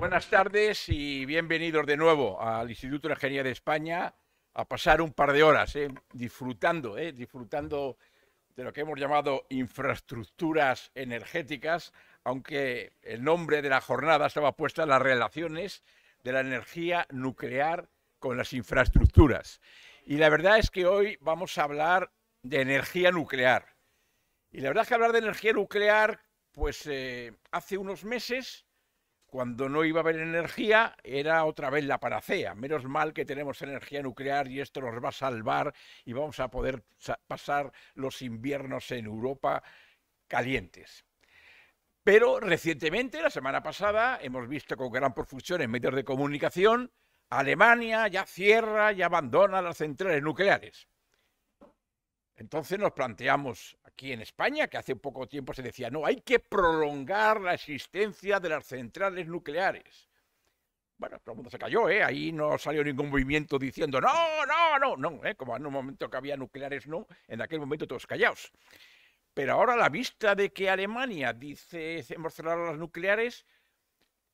Buenas tardes y bienvenidos de nuevo al Instituto de Ingeniería de España a pasar un par de horas eh, disfrutando, eh, disfrutando de lo que hemos llamado infraestructuras energéticas, aunque el nombre de la jornada estaba puesta en las relaciones de la energía nuclear con las infraestructuras. Y la verdad es que hoy vamos a hablar de energía nuclear. Y la verdad es que hablar de energía nuclear, pues eh, hace unos meses cuando no iba a haber energía, era otra vez la paracea. Menos mal que tenemos energía nuclear y esto nos va a salvar y vamos a poder pasar los inviernos en Europa calientes. Pero recientemente, la semana pasada, hemos visto con gran profusión en medios de comunicación, Alemania ya cierra y abandona las centrales nucleares. Entonces nos planteamos aquí en España, que hace poco tiempo se decía, no, hay que prolongar la existencia de las centrales nucleares. Bueno, todo el mundo se cayó, ¿eh? Ahí no salió ningún movimiento diciendo, no, no, no, no, ¿eh? Como en un momento que había nucleares, no, en aquel momento todos callados. Pero ahora a la vista de que Alemania dice, hemos cerrado las nucleares,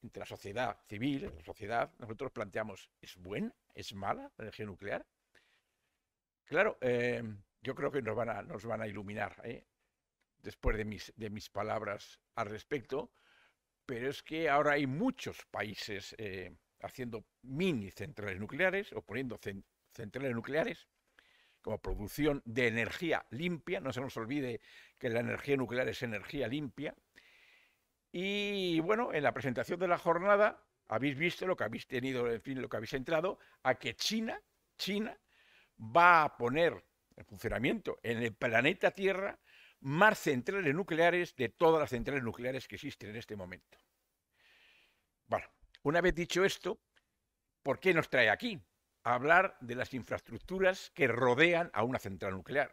entre la sociedad civil, la sociedad, nosotros planteamos, ¿es buena? ¿Es mala la energía nuclear? Claro, eh, yo creo que nos van a, iluminar ¿eh? después de mis, palabras al respecto, pero es que ahora hay muchos países eh, haciendo mini centrales nucleares o poniendo centrales nucleares como producción de energía limpia, no se nos olvide que la energía nuclear es energía limpia. Y bueno, en la presentación de la jornada habéis visto lo que habéis tenido, en fin, lo que habéis entrado, a que China, China va a poner el funcionamiento en el planeta Tierra más centrales nucleares de todas las centrales nucleares que existen en este momento. Bueno, una vez dicho esto, ¿por qué nos trae aquí? A hablar de las infraestructuras que rodean a una central nuclear.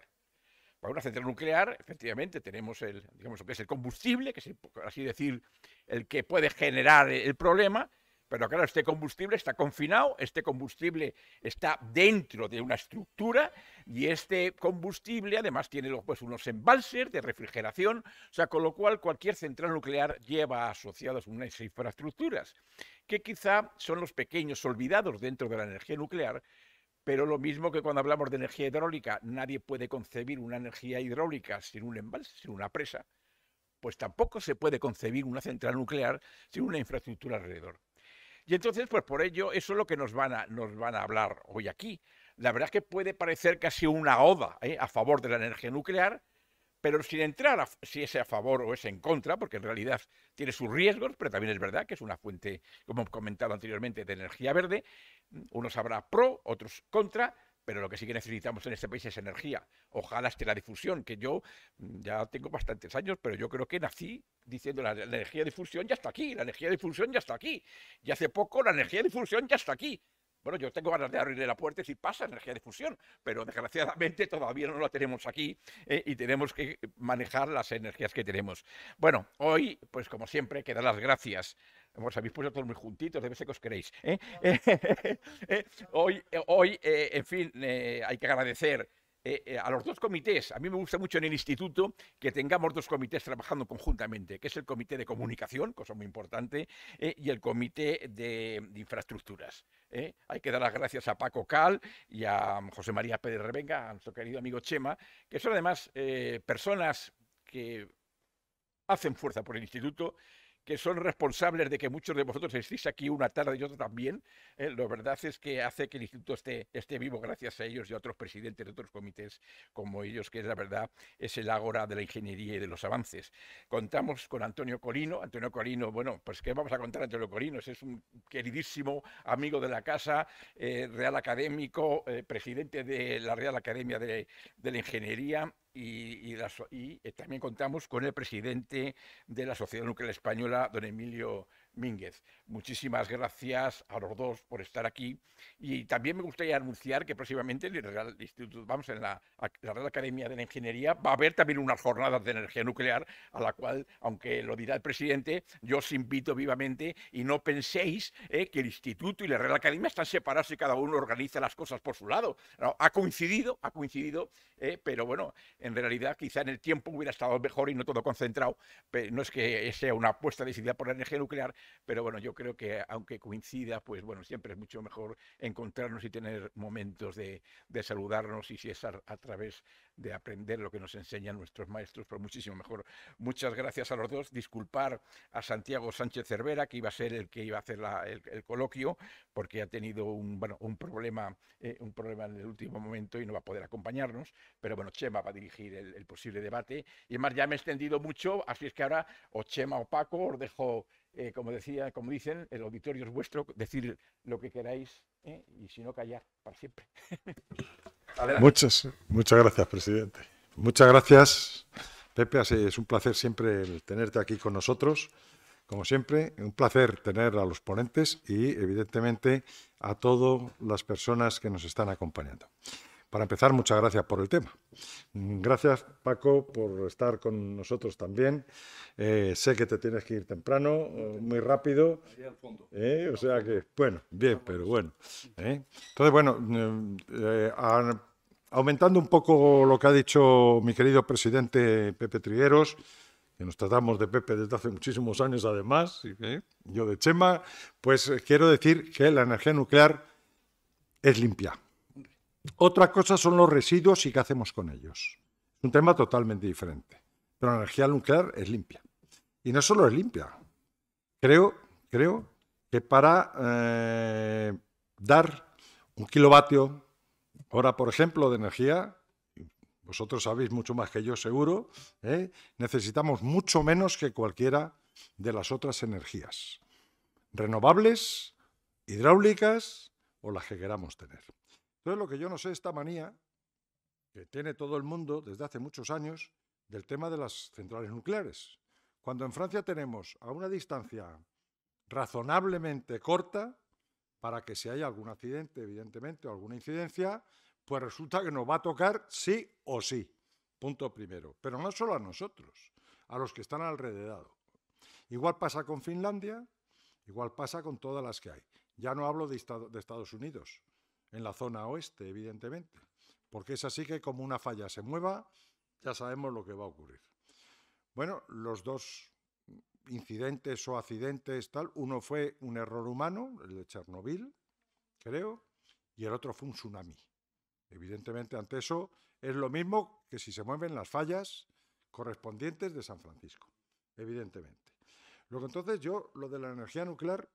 Para una central nuclear, efectivamente, tenemos el, digamos, lo que es el combustible, que es, por así decir, el que puede generar el problema, pero claro, este combustible está confinado, este combustible está dentro de una estructura y este combustible además tiene pues, unos embalses de refrigeración, o sea, con lo cual cualquier central nuclear lleva asociadas unas infraestructuras, que quizá son los pequeños olvidados dentro de la energía nuclear, pero lo mismo que cuando hablamos de energía hidráulica, nadie puede concebir una energía hidráulica sin un embalse, sin una presa, pues tampoco se puede concebir una central nuclear sin una infraestructura alrededor. Y entonces, pues por ello, eso es lo que nos van a, nos van a hablar hoy aquí. La verdad es que puede parecer casi una oda ¿eh? a favor de la energía nuclear, pero sin entrar si es a favor o es en contra, porque en realidad tiene sus riesgos, pero también es verdad que es una fuente, como he comentado anteriormente, de energía verde. Unos habrá pro, otros contra, pero lo que sí que necesitamos en este país es energía ojalá esté la difusión, que yo mm, ya tengo bastantes años, pero yo creo que nací diciendo la, energía de difusión ya está aquí, la energía de difusión ya está aquí. Y hace poco la energía de difusión ya está aquí. Bueno, yo tengo ganas de abrirle la puerta si pasa energía de fusión, pero desgraciadamente todavía no la tenemos aquí eh, y tenemos que manejar las energías que tenemos. Bueno, hoy, pues como siempre, que las gracias. Os habéis puesto todos muy juntitos, debe ser que os queréis. ¿eh? Eh, hoy, hoy en fin, hay que agradecer eh, eh, a los dos comités. A mí me gusta mucho en el instituto que tengamos dos comités trabajando conjuntamente, que es el comité de comunicación, cosa muy importante, eh, y el comité de, de infraestructuras. Hay que dar las gracias a Paco Cal y a José María Pérez Revenga, a nuestro querido amigo Chema, que son además personas que hacen fuerza por el instituto que son responsables de que muchos de vosotros estéis aquí una tarde y otra también. ¿eh? lo verdad es que hace que el instituto esté, vivo gracias a ellos y a otros presidentes de otros comités como ellos, que es la verdad, es el ágora de la ingeniería y de los avances. Contamos con Antonio Corino, Antonio Corino, bueno, pues ¿qué vamos a contar Antonio Corino? Es un queridísimo amigo de la casa, eh, real académico, eh, presidente de la Real Academia de la Ingeniería, y, eh, también contamos con el presidente de la Sociedad Nuclear Española, don Emilio Mínguez. Muchísimas gracias a los dos por estar aquí y también me gustaría anunciar que próximamente en Instituto, vamos, en la, Real Academia de la Ingeniería va a haber también unas jornadas de energía nuclear a la cual, aunque lo dirá el presidente, yo os invito vivamente y no penséis eh, que el Instituto y la Real Academia están separados y cada uno organiza las cosas por su lado. ha coincidido, ha coincidido, eh, pero bueno, en realidad quizá en el tiempo hubiera estado mejor y no todo concentrado. Pero no es que sea una apuesta decidida por la energía nuclear, pero bueno, yo creo que eh, aunque coincida, pues bueno, siempre es mucho mejor encontrarnos y tener momentos de, saludarnos y si es a, través de aprender lo que nos enseñan nuestros maestros, pues muchísimo mejor. Muchas gracias a los dos. Disculpar a Santiago Sánchez Cervera, que iba a ser el que iba a hacer el, coloquio, porque ha tenido un, problema, eh, un problema en el último momento y no va a poder acompañarnos. Pero bueno, Chema va a dirigir el, posible debate. Y además ya me he extendido mucho, así es que ahora o Chema o Paco os dejo eh, como decía, como dicen, el auditorio es vuestro, decir lo que queráis ¿eh? y si no callar para siempre. muchas, muchas gracias, presidente. Muchas gracias, Pepe. Es un placer siempre tenerte aquí con nosotros. Como siempre, un placer tener a los ponentes y, evidentemente, a todas las personas que nos están acompañando. Para empezar, muchas gracias por el tema. Gracias, Paco, por estar con nosotros también. Eh, sé que te tienes que ir temprano, eh, muy rápido. Eh, o sea que, bueno, bien, pero bueno. Eh. Entonces, bueno, aumentando un poco lo que ha dicho mi querido presidente Pepe Trigueros, que nos tratamos de Pepe desde hace muchísimos años además, yo de Chema, pues quiero decir que la energía nuclear es limpia otra cosa son los residuos y qué hacemos con ellos. Es un tema totalmente diferente. Pero la energía nuclear es limpia. Y no solo es limpia. Creo, creo que para eh, dar un kilovatio hora, por ejemplo, de energía, vosotros sabéis mucho más que yo seguro, ¿eh? necesitamos mucho menos que cualquiera de las otras energías. Renovables, hidráulicas o las que queramos tener. Entonces, lo que yo no sé, esta manía que tiene todo el mundo desde hace muchos años del tema de las centrales nucleares. Cuando en Francia tenemos a una distancia razonablemente corta, para que si hay algún accidente, evidentemente, o alguna incidencia, pues resulta que nos va a tocar sí o sí. Punto primero. Pero no solo a nosotros, a los que están alrededor. Igual pasa con Finlandia, igual pasa con todas las que hay. Ya no hablo de, de Estados Unidos, en la zona oeste, evidentemente, porque es así que como una falla se mueva, ya sabemos lo que va a ocurrir. Bueno, los dos incidentes o accidentes, tal, uno fue un error humano, el de Chernobyl, creo, y el otro fue un tsunami. Evidentemente, ante eso es lo mismo que si se mueven las fallas correspondientes de San Francisco, evidentemente. Lo que entonces yo, lo de la energía nuclear,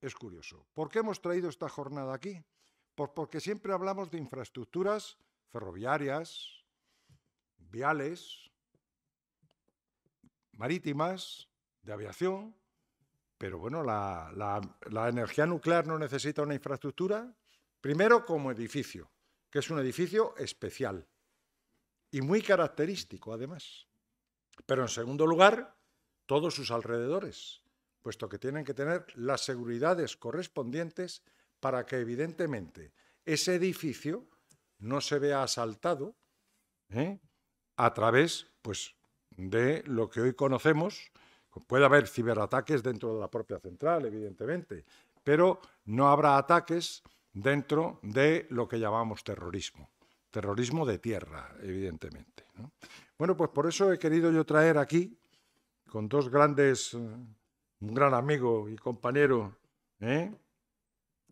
es curioso. ¿Por qué hemos traído esta jornada aquí? porque siempre hablamos de infraestructuras ferroviarias, viales, marítimas, de aviación, pero bueno, la, energía nuclear no necesita una infraestructura, primero como edificio, que es un edificio especial y muy característico además, pero en segundo lugar, todos sus alrededores, puesto que tienen que tener las seguridades correspondientes para que evidentemente ese edificio no se vea asaltado ¿eh? a través pues, de lo que hoy conocemos. Puede haber ciberataques dentro de la propia central, evidentemente, pero no habrá ataques dentro de lo que llamamos terrorismo. Terrorismo de tierra, evidentemente. Bueno, pues por eso he querido yo traer aquí, con dos grandes, eh, un gran amigo y compañero, ¿eh?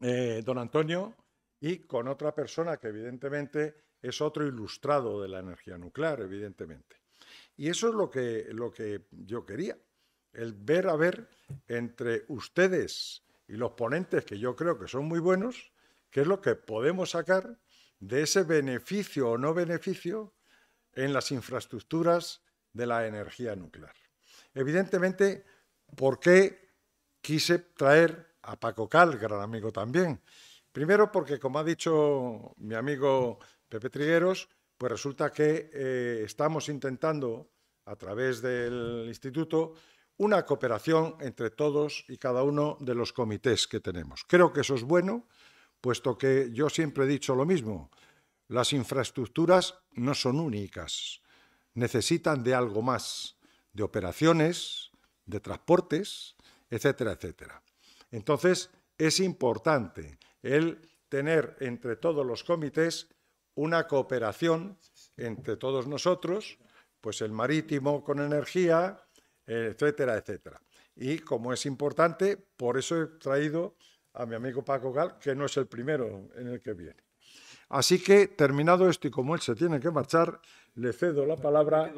Eh, don Antonio, y con otra persona que evidentemente es otro ilustrado de la energía nuclear, evidentemente. Y eso es lo que, lo que yo quería, el ver a ver entre ustedes y los ponentes, que yo creo que son muy buenos, qué es lo que podemos sacar de ese beneficio o no beneficio en las infraestructuras de la energía nuclear. Evidentemente, ¿por qué quise traer a Paco Cal, gran amigo también. Primero porque, como ha dicho mi amigo Pepe Trigueros, pues resulta que eh, estamos intentando, a través del instituto, una cooperación entre todos y cada uno de los comités que tenemos. Creo que eso es bueno, puesto que yo siempre he dicho lo mismo, las infraestructuras no son únicas, necesitan de algo más, de operaciones, de transportes, etcétera, etcétera. Entonces, es importante el tener entre todos los comités una cooperación entre todos nosotros, pues el marítimo con energía, etcétera, etcétera. Y como es importante, por eso he traído a mi amigo Paco Gal, que no es el primero en el que viene. Así que, terminado esto y como él se tiene que marchar, le cedo la palabra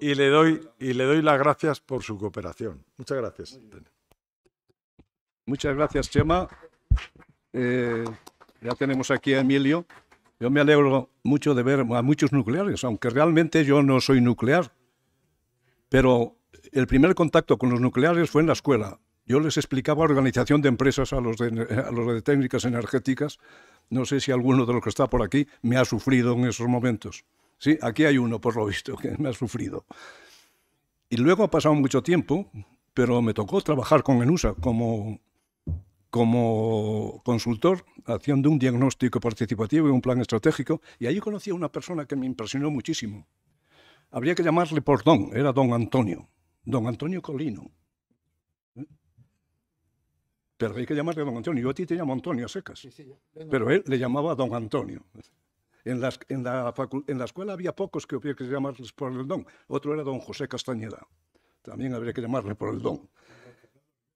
y le doy, y le doy las gracias por su cooperación. Muchas gracias. Muchas gracias, Chema. Eh, ya tenemos aquí a Emilio. Yo me alegro mucho de ver a muchos nucleares, aunque realmente yo no soy nuclear. Pero el primer contacto con los nucleares fue en la escuela. Yo les explicaba organización de empresas a los de, a los de técnicas energéticas. No sé si alguno de los que está por aquí me ha sufrido en esos momentos. Sí, aquí hay uno, por lo visto, que me ha sufrido. Y luego ha pasado mucho tiempo, pero me tocó trabajar con ENUSA como como consultor haciendo un diagnóstico participativo y un plan estratégico, y allí conocí a una persona que me impresionó muchísimo. Habría que llamarle por don, era don Antonio, don Antonio Colino. Pero hay que llamarle don Antonio. Yo a ti te llamo Antonio Secas. pero él le llamaba don Antonio. En, la en, la escuela había pocos que había que llamarles por el don. Otro era don José Castañeda. También habría que llamarle por el don.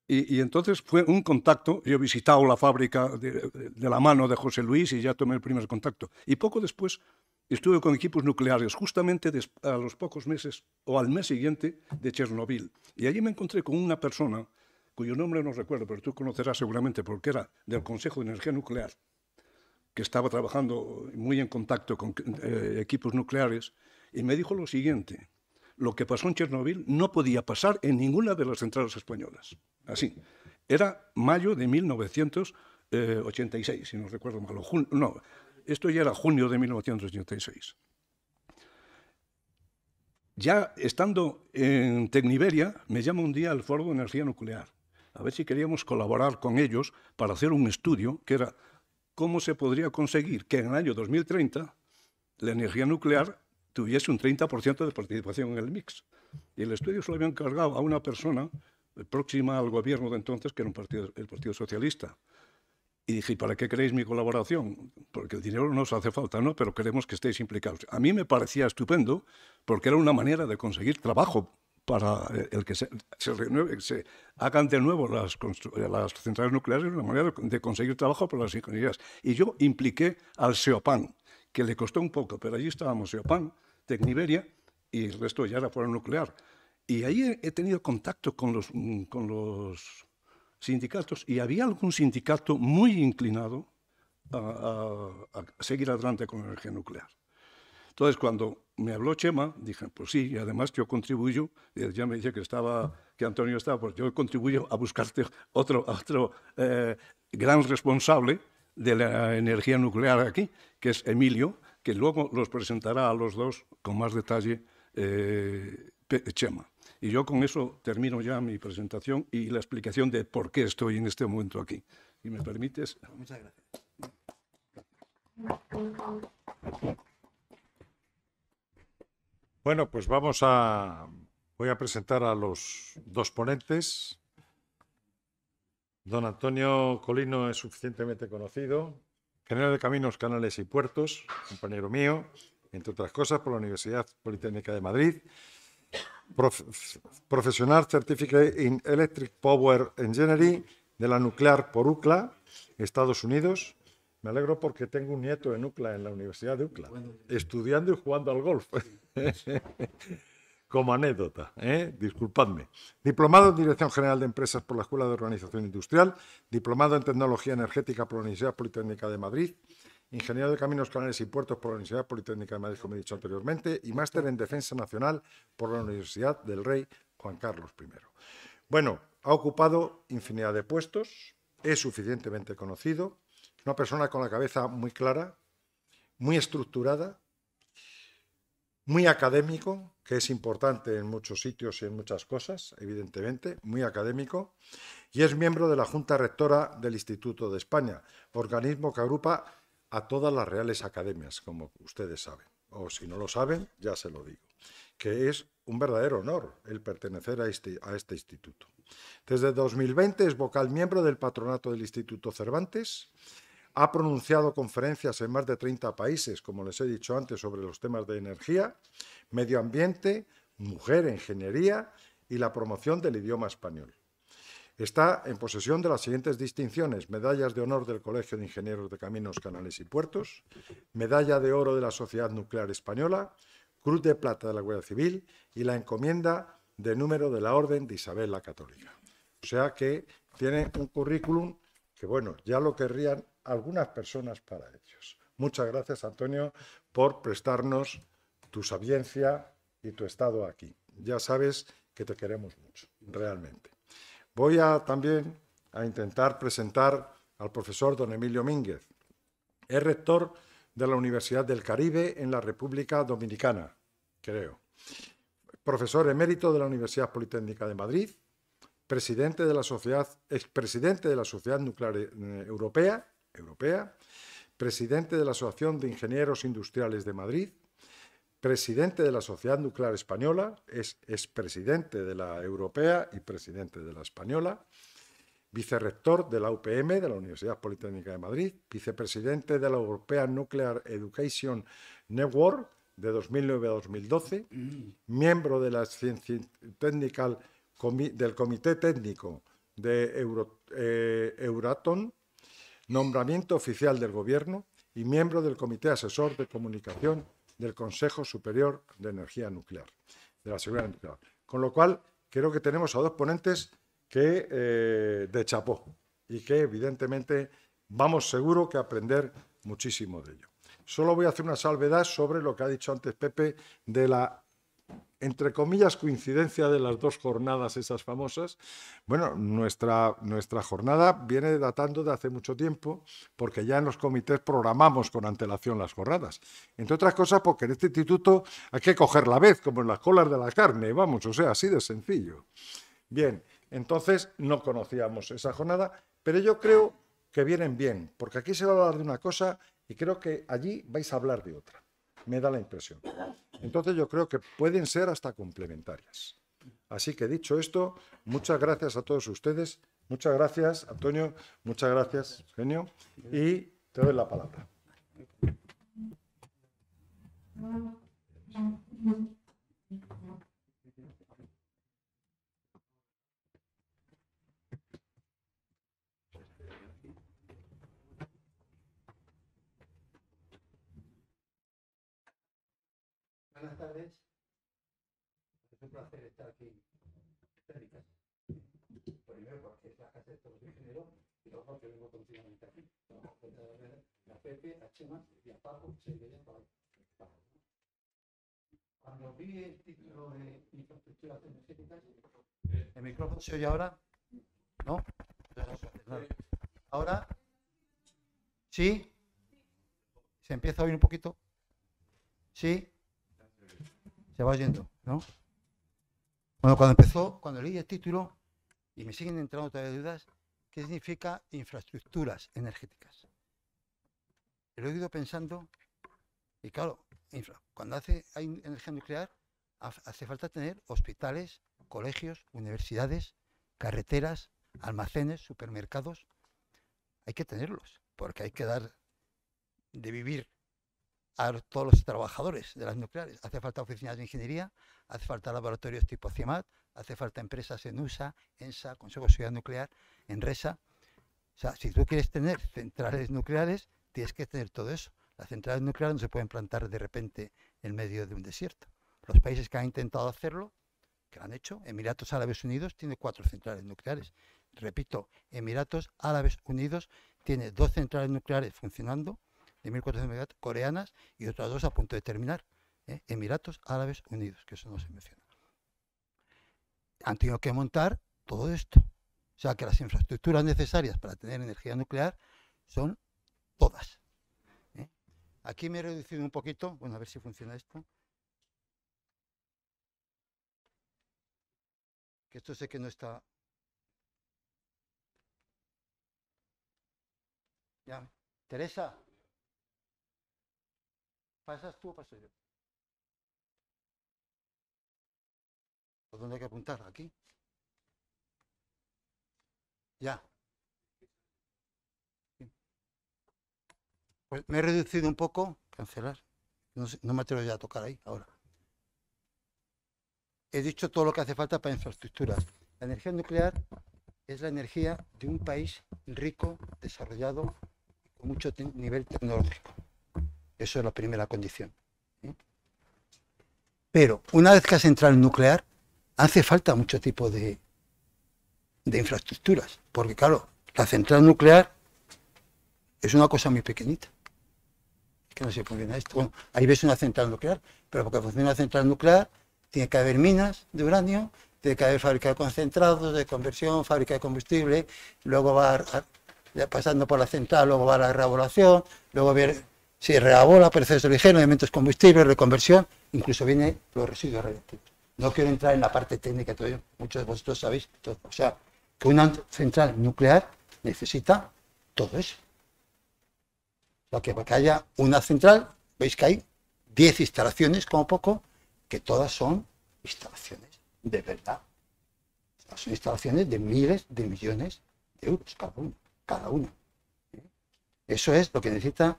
Y, entonces fue un contacto, yo he visitado la fábrica de, la mano de José Luis y ya tomé el primer contacto. Y poco después estuve con equipos nucleares, justamente a los pocos meses o al mes siguiente de Chernobyl. Y allí me encontré con una persona cuyo nombre no recuerdo, pero tú conocerás seguramente porque era del Consejo de Energía Nuclear, que estaba trabajando muy en contacto con eh, equipos nucleares, y me dijo lo siguiente, lo que pasó en Chernóbil no podía pasar en ninguna de las centrales españolas. Así. Era mayo de 1986, si no recuerdo mal. no, esto ya era junio de 1986. Ya estando en Tecniberia, me llama un día al Foro de Energía Nuclear, a ver si queríamos colaborar con ellos para hacer un estudio que era cómo se podría conseguir que en el año 2030 la energía nuclear tuviese un 30% de participación en el mix. Y el estudio se lo había encargado a una persona eh, próxima al gobierno de entonces, que era el Partido Socialista. Y dije, ¿para qué queréis mi colaboración? Porque el dinero no os hace falta, ¿no? Pero queremos que estéis implicados. A mí me parecía estupendo porque era una manera de conseguir trabajo para eh, el que se, hagan de nuevo las, eh, las centrales nucleares, una manera de conseguir trabajo para las ingenierías. Y yo impliqué al SEOPAN, que le costó un poco, pero allí estábamos Pan, Tecniberia y el resto ya era fuera nuclear. Y ahí he tenido contacto mm, con los, sindicatos y había algún sindicato muy inclinado a, seguir adelante con la energía nuclear. Entonces, cuando me habló Chema, dije, pues sí, y además yo contribuyo, ya me dice que, estaba, que Antonio estaba, pues yo contribuyo a buscarte otro, otro eh, gran responsable de la energía nuclear aquí, que es Emilio, que luego los presentará a los dos con más detalle eh, Chema. Y yo con eso termino ya mi presentación y la explicación de por qué estoy en este momento aquí. Si me permites. Muchas gracias. Bueno, pues vamos a. Voy a presentar a los dos ponentes. Don Antonio Colino es suficientemente conocido, general de caminos, canales y puertos, compañero mío, entre otras cosas, por la Universidad Politécnica de Madrid. profesional Certificate in Electric Power Engineering de la nuclear por UCLA, Estados Unidos. Me alegro porque tengo un nieto en UCLA, en la Universidad de UCLA, estudiando y jugando al golf. como anécdota, ¿eh? disculpadme. Diplomado en Dirección General de Empresas por la Escuela de Organización Industrial, diplomado en Tecnología Energética por la Universidad Politécnica de Madrid, ingeniero de Caminos, Canales y Puertos por la Universidad Politécnica de Madrid, como he dicho anteriormente, y máster en Defensa Nacional por la Universidad del Rey Juan Carlos I. Bueno, ha ocupado infinidad de puestos, es suficientemente conocido, una persona con la cabeza muy clara, muy estructurada, muy académico, que es importante en muchos sitios y en muchas cosas, evidentemente, muy académico, y es miembro de la Junta Rectora del Instituto de España, organismo que agrupa a todas las reales academias, como ustedes saben, o si no lo saben, ya se lo digo, que es un verdadero honor el pertenecer a este, a este instituto. Desde 2020 es vocal miembro del patronato del Instituto Cervantes ha pronunciado conferencias en más de 30 países, como les he dicho antes, sobre los temas de energía, medio ambiente, mujer, ingeniería y la promoción del idioma español. Está en posesión de las siguientes distinciones. Medallas de honor del Colegio de Ingenieros de Caminos, Canales y Puertos, Medalla de Oro de la Sociedad Nuclear Española, Cruz de Plata de la Guardia Civil y la encomienda de número de la Orden de Isabel la Católica. O sea que tiene un currículum que, bueno, ya lo querrían algunas personas para ellos. Muchas gracias, Antonio, por prestarnos tu sabiencia y tu estado aquí. Ya sabes que te queremos mucho, realmente. Voy a también a intentar presentar al profesor don Emilio Mínguez. Es rector de la Universidad del Caribe en la República Dominicana, creo. Profesor emérito de la Universidad Politécnica de Madrid, presidente de la sociedad, expresidente de la Sociedad Nuclear eh, Europea Europea, presidente de la Asociación de Ingenieros Industriales de Madrid, presidente de la Sociedad Nuclear Española, es, presidente de la Europea y presidente de la Española, vicerrector de la UPM, de la Universidad Politécnica de Madrid, vicepresidente de la European Nuclear Education Network de 2009 a 2012, mm. miembro de la Technical, del Comité Técnico de eh, Euratom nombramiento oficial del Gobierno y miembro del Comité Asesor de Comunicación del Consejo Superior de Energía Nuclear, de la Seguridad Nuclear. Con lo cual, creo que tenemos a dos ponentes que eh, de chapó y que evidentemente vamos seguro que aprender muchísimo de ello. Solo voy a hacer una salvedad sobre lo que ha dicho antes Pepe de la entre comillas, coincidencia de las dos jornadas esas famosas. Bueno, nuestra, nuestra jornada viene datando de hace mucho tiempo, porque ya en los comités programamos con antelación las jornadas. Entre otras cosas, porque en este instituto hay que coger la vez, como en las colas de la carne, vamos, o sea, así de sencillo. Bien, entonces no conocíamos esa jornada, pero yo creo que vienen bien, porque aquí se va a hablar de una cosa y creo que allí vais a hablar de otra me da la impresión. Entonces yo creo que pueden ser hasta complementarias. Así que dicho esto, muchas gracias a todos ustedes, muchas gracias Antonio, muchas gracias Genio y te doy la palabra. Buenas tardes. Es un placer estar aquí Primero porque es la casa de todo el género y luego porque vengo continuamente aquí. La a a a Chema y a Paco, se veía para Cuando vi el título de infraestructuras energéticas, ¿el micrófono se oye ahora? ¿No? Ahora, ¿sí? ¿Se empieza a oír un poquito? ¿Sí? se va yendo, ¿no? Bueno, cuando empezó, cuando leí el título, y me siguen entrando todavía dudas, ¿qué significa infraestructuras energéticas? Lo he ido pensando, y claro, infra, cuando hace, hay energía nuclear, hace falta tener hospitales, colegios, universidades, carreteras, almacenes, supermercados. Hay que tenerlos, porque hay que dar de vivir a todos los trabajadores de las nucleares. Hace falta oficinas de ingeniería, hace falta laboratorios tipo CIMAT, hace falta empresas en USA, ENSA, Consejo de Seguridad Nuclear, en RESA. O sea, si tú quieres tener centrales nucleares, tienes que tener todo eso. Las centrales nucleares no se pueden plantar de repente en medio de un desierto. Los países que han intentado hacerlo, que lo han hecho, Emiratos Árabes Unidos tiene cuatro centrales nucleares. Repito, Emiratos Árabes Unidos tiene dos centrales nucleares funcionando, de 1.400 coreanas y otras dos a punto de terminar. ¿eh? Emiratos Árabes Unidos, que eso no se menciona. Han tenido que montar todo esto. O sea que las infraestructuras necesarias para tener energía nuclear son todas. ¿eh? Aquí me he reducido un poquito, bueno, a ver si funciona esto. Que esto sé que no está... Ya. Teresa. ¿Pasas tú o paso yo? ¿Por dónde hay que apuntar? ¿Aquí? Ya. Pues me he reducido un poco. Cancelar. No, no me atrevo ya a tocar ahí ahora. He dicho todo lo que hace falta para infraestructuras. La energía nuclear es la energía de un país rico, desarrollado, con mucho nivel tecnológico. Eso es la primera condición. Pero una vez que has central nuclear, hace falta mucho tipo de, infraestructuras. Porque claro, la central nuclear es una cosa muy pequeñita. Que no se funciona esto. ahí ves una central nuclear, pero porque funciona una central nuclear, tiene que haber minas de uranio, tiene que haber fábrica de concentrados, de conversión, fábrica de combustible, luego va pasando por la central, luego va a la reabolación, luego ver si reabola procesos de origen, elementos combustibles, reconversión, incluso vienen los residuos radiactivos. No quiero entrar en la parte técnica, todavía, muchos de vosotros sabéis, o sea, que una central nuclear necesita todo eso. O sea, que para que haya una central, veis que hay 10 instalaciones como poco, que todas son instalaciones de verdad. son instalaciones de miles de millones de euros cada Cada una. ¿Eh? Eso es lo que necesita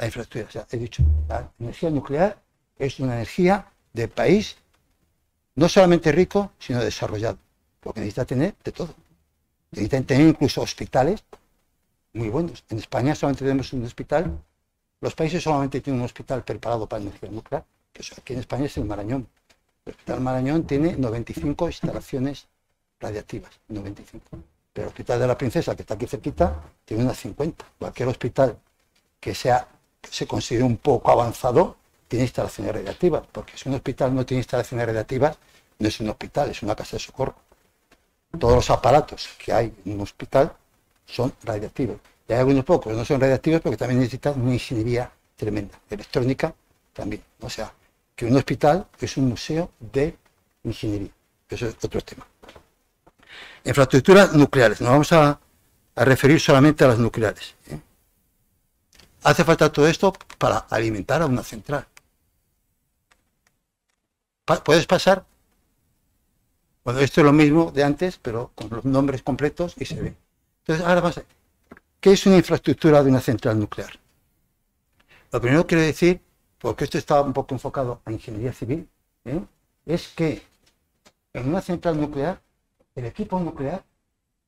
la infraestructura. O sea, he dicho, la energía nuclear es una energía de país no solamente rico, sino desarrollado, porque necesita tener de todo. Necesitan tener incluso hospitales muy buenos. En España solamente tenemos un hospital, los países solamente tienen un hospital preparado para energía nuclear, que aquí en España es el Marañón. El Hospital Marañón tiene 95 instalaciones radiactivas, 95. Pero el Hospital de la Princesa, que está aquí cerquita, tiene unas 50. Cualquier hospital que sea se considera un poco avanzado, tiene instalaciones radiativas porque si un hospital no tiene instalaciones radiativas no es un hospital, es una casa de socorro. Todos los aparatos que hay en un hospital son radiactivos. Y hay algunos pocos, que no son radiactivos porque también necesitan una ingeniería tremenda, electrónica también. O sea, que un hospital es un museo de ingeniería. Eso es otro tema. Infraestructuras nucleares. Nos vamos a, referir solamente a las nucleares. ¿eh? Hace falta todo esto para alimentar a una central. ¿Puedes pasar? Bueno, esto es lo mismo de antes, pero con los nombres completos y se ve. Entonces, ahora vamos a... ¿Qué es una infraestructura de una central nuclear? Lo primero que quiero decir, porque esto está un poco enfocado a ingeniería civil, ¿eh? es que en una central nuclear, el equipo nuclear,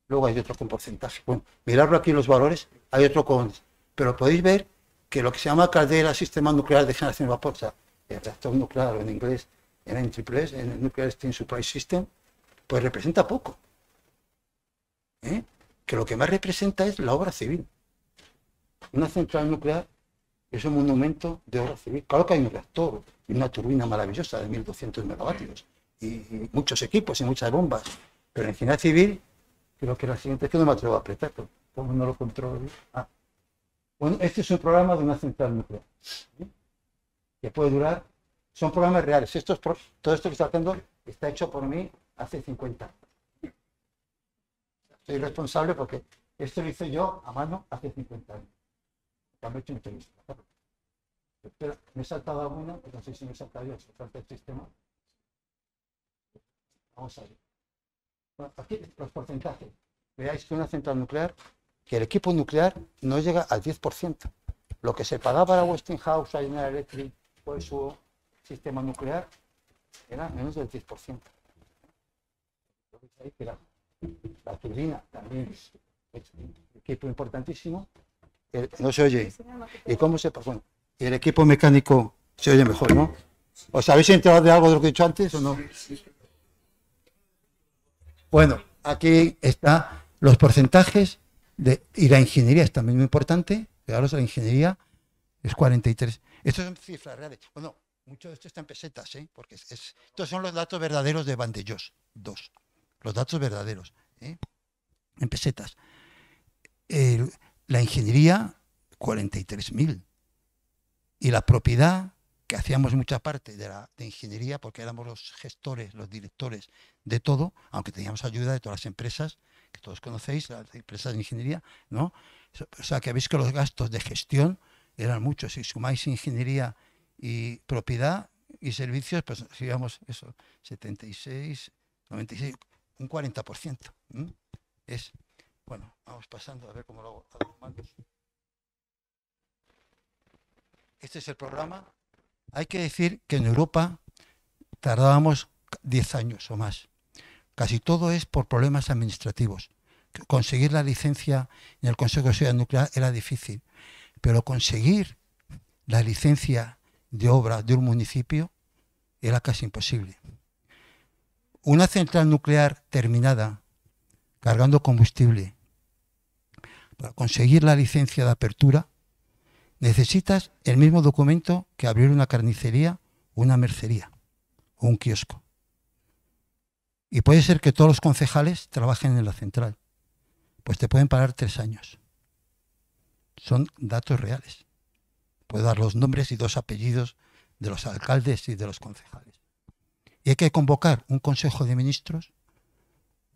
luego hay otro con porcentaje. Bueno, mirarlo aquí los valores, hay otro con pero podéis ver que lo que se llama caldera, sistema nuclear de generación de vaporosa, el reactor nuclear en inglés, en NSS, en el Nuclear Steam Supply System, pues representa poco. ¿eh? Que lo que más representa es la obra civil. Una central nuclear es un monumento de obra civil. Claro que hay un reactor y una turbina maravillosa de 1200 megavatios y, muchos equipos y muchas bombas, pero en general civil creo que la siguiente es que no me atrevo a apretar, como no lo controlo. Ah este es un programa de una central nuclear, que puede durar, son programas reales. Esto todo esto que está haciendo está hecho por mí hace 50 años. Soy responsable porque esto lo hice yo a mano hace 50 años. me he saltado alguna, no sé si me he saltado yo, falta el sistema. Vamos a ver. aquí los porcentajes. Veáis que una central nuclear que el equipo nuclear no llega al 10%. Lo que se pagaba a Westinghouse, a General Electric por su sistema nuclear era menos del 10%. La, la turbina también es un equipo importantísimo. no se oye. ¿Y cómo se pasa? Pues, y el equipo mecánico se oye mejor, ¿no? ¿Os habéis enterado de algo de lo que he dicho antes o no? Bueno, aquí está los porcentajes y la ingeniería es también muy importante. Fijaros, la ingeniería es 43. Estas son cifras reales. Bueno, mucho de esto está en pesetas, ¿eh? porque estos son los datos verdaderos de Bandellos. Dos. Los datos verdaderos, ¿eh? en pesetas. la ingeniería, 43.000. Y la propiedad, hacíamos mucha parte de, la, ingeniería porque éramos los gestores, los directores de todo, aunque teníamos ayuda de todas las empresas, que todos conocéis, las empresas de ingeniería, ¿no? O sea, que veis que los gastos de gestión eran muchos. Si sumáis ingeniería y propiedad y servicios, pues digamos eso, 76, 96, un 40%. Es, bueno, vamos pasando a ver cómo lo hago. Este es el programa hay que decir que en Europa tardábamos 10 años o más. Casi todo es por problemas administrativos. Conseguir la licencia en el Consejo de Seguridad Nuclear era difícil, pero conseguir la licencia de obra de un municipio era casi imposible. Una central nuclear terminada, cargando combustible, para conseguir la licencia de apertura necesitas el mismo documento que abrir una carnicería, una mercería o un kiosco. Y puede ser que todos los concejales trabajen en la central. Pues te pueden parar tres años. Son datos reales. Puedo dar los nombres y dos apellidos de los alcaldes y de los concejales. Y hay que convocar un consejo de ministros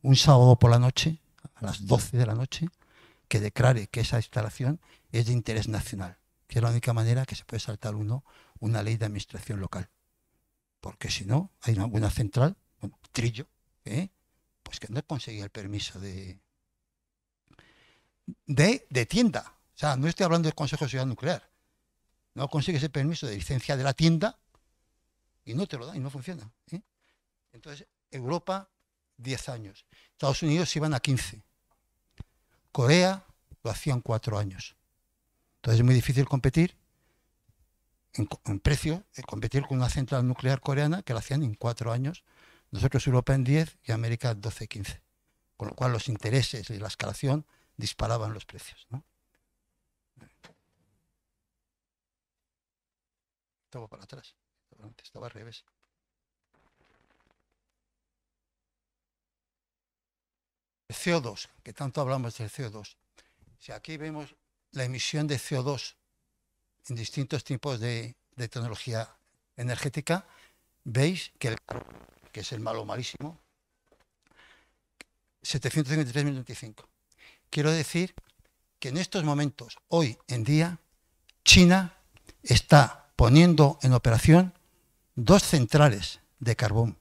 un sábado por la noche, a las 12 de la noche, que declare que esa instalación es de interés nacional que es la única manera que se puede saltar uno una ley de administración local. Porque si no, hay una, central, un trillo, ¿eh? pues que no conseguía el permiso de, de, tienda. O sea, no estoy hablando del Consejo de Seguridad Nuclear. No consigues el permiso de licencia de la tienda y no te lo dan y no funciona. ¿eh? Entonces, Europa, 10 años. Estados Unidos iban a 15. Corea lo hacían 4 años. Entonces es muy difícil competir en, precio, eh, competir con una central nuclear coreana que la hacían en cuatro años, nosotros Europa en 10 y América 12, 15. Con lo cual los intereses y la escalación disparaban los precios. Estaba para atrás, estaba al revés. El CO2, que tanto hablamos del CO2. Si aquí vemos la emisión de CO2 en distintos tipos de, tecnología energética, veis que el que es el malo malísimo, 753.025. Quiero decir que en estos momentos, hoy en día, China está poniendo en operación dos centrales de carbón.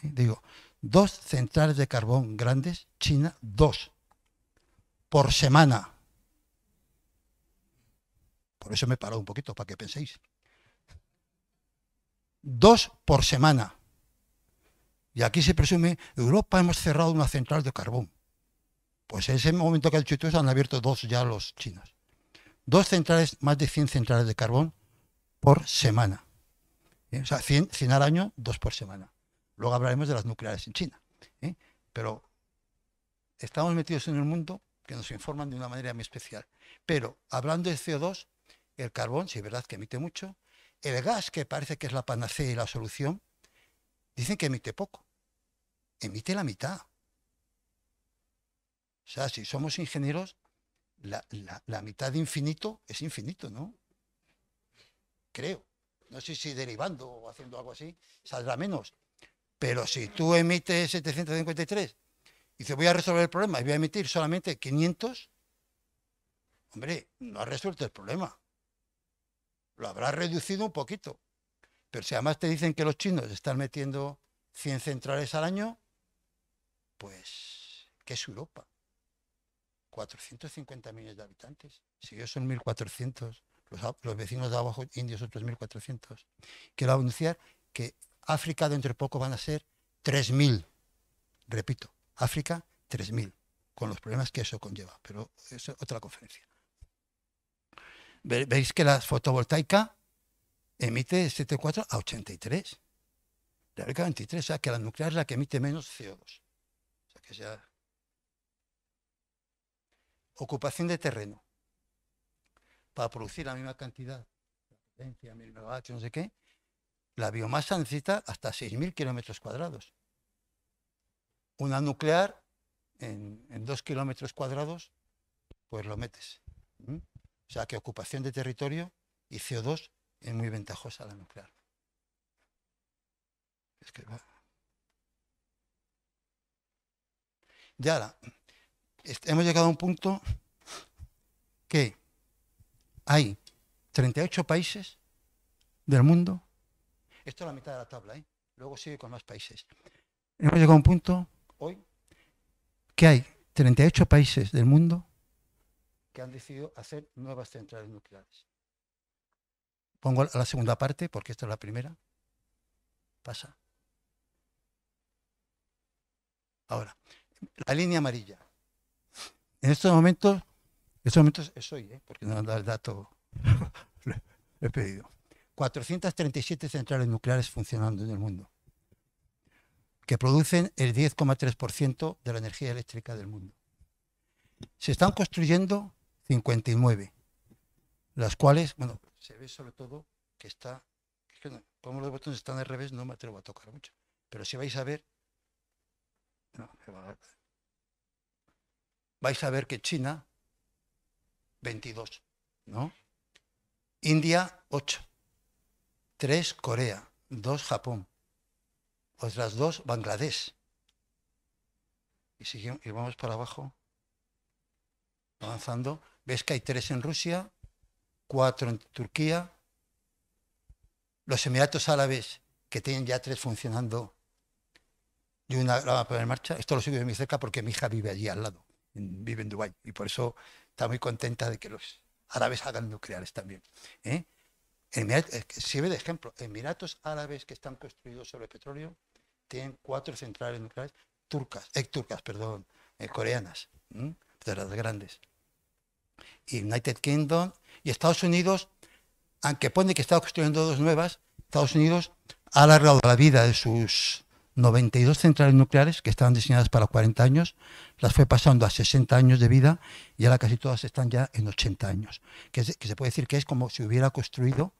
Digo, dos centrales de carbón grandes, China, dos por semana. Por eso me he parado un poquito, para que penséis. Dos por semana. Y aquí se presume, Europa hemos cerrado una central de carbón. Pues en ese momento que ha dicho se han abierto dos ya los chinos. Dos centrales, más de 100 centrales de carbón por semana. ¿Eh? O sea, 100, al año, dos por semana. Luego hablaremos de las nucleares en China. ¿Eh? Pero estamos metidos en el mundo que nos informan de una manera muy especial. Pero hablando de CO2, el carbón, si es verdad que emite mucho, el gas, que parece que es la panacea y la solución, dicen que emite poco, emite la mitad. O sea, si somos ingenieros, la, la mitad de infinito es infinito, ¿no? Creo. No sé si derivando o haciendo algo así saldrá menos. Pero si tú emites 753 Dice, voy a resolver el problema y voy a emitir solamente 500. Hombre, no ha resuelto el problema. Lo habrá reducido un poquito. Pero si además te dicen que los chinos están metiendo 100 centrales al año, pues, ¿qué es Europa? 450 millones de habitantes. Si yo son 1.400, los, vecinos de abajo, indios, otros 1.400. Quiero anunciar que África dentro de poco van a ser 3.000. Repito, África 3.000, con los problemas que eso conlleva, pero es otra conferencia. Veis que la fotovoltaica emite 74 a 83. La África, 23, o sea que la nuclear es la que emite menos CO2. O sea que sea... Ocupación de terreno. Para producir la misma cantidad, mil no sé qué, la biomasa necesita hasta 6.000 kilómetros cuadrados una nuclear en, dos kilómetros cuadrados, pues lo metes. O sea que ocupación de territorio y CO2 es muy ventajosa la nuclear. Es Y ahora, este, hemos llegado a un punto que hay 38 países del mundo. Esto es la mitad de la tabla, ¿eh? luego sigue con más países. Hemos llegado a un punto hoy que hay 38 países del mundo que han decidido hacer nuevas centrales nucleares. Pongo la segunda parte porque esta es la primera. Pasa. Ahora, la línea amarilla. En estos momentos, en estos momentos es hoy, ¿eh? porque no han dado el dato, he pedido. 437 centrales nucleares funcionando en el mundo que producen el 10,3% de la energía eléctrica del mundo. Se están construyendo 59, las cuales, bueno, se ve sobre todo que está, como los botones están al revés, no me atrevo a tocar mucho, pero si vais a ver, vais a ver que China, 22, ¿no? India, 8, 3 Corea, 2 Japón, otras dos Bangladesh. Y, y vamos para abajo, avanzando. Ves que hay tres en Rusia, cuatro en Turquía, los Emiratos Árabes, que tienen ya tres funcionando, y una la van a poner en marcha. Esto lo sigo de muy cerca porque mi hija vive allí al lado, vive en Dubái, y por eso está muy contenta de que los árabes hagan nucleares también. ¿eh? Eh, sirve de ejemplo, Emiratos Árabes que están construidos sobre petróleo, tienen cuatro centrales nucleares turcas, ex eh, turcas, perdón, eh, coreanas, de las grandes. Y United Kingdom y Estados Unidos, aunque pone que está construyendo dos nuevas, Estados Unidos ha alargado la vida de sus 92 centrales nucleares que estaban diseñadas para 40 años, las fue pasando a 60 años de vida y ahora casi todas están ya en 80 años, que, se puede decir que es como si hubiera construido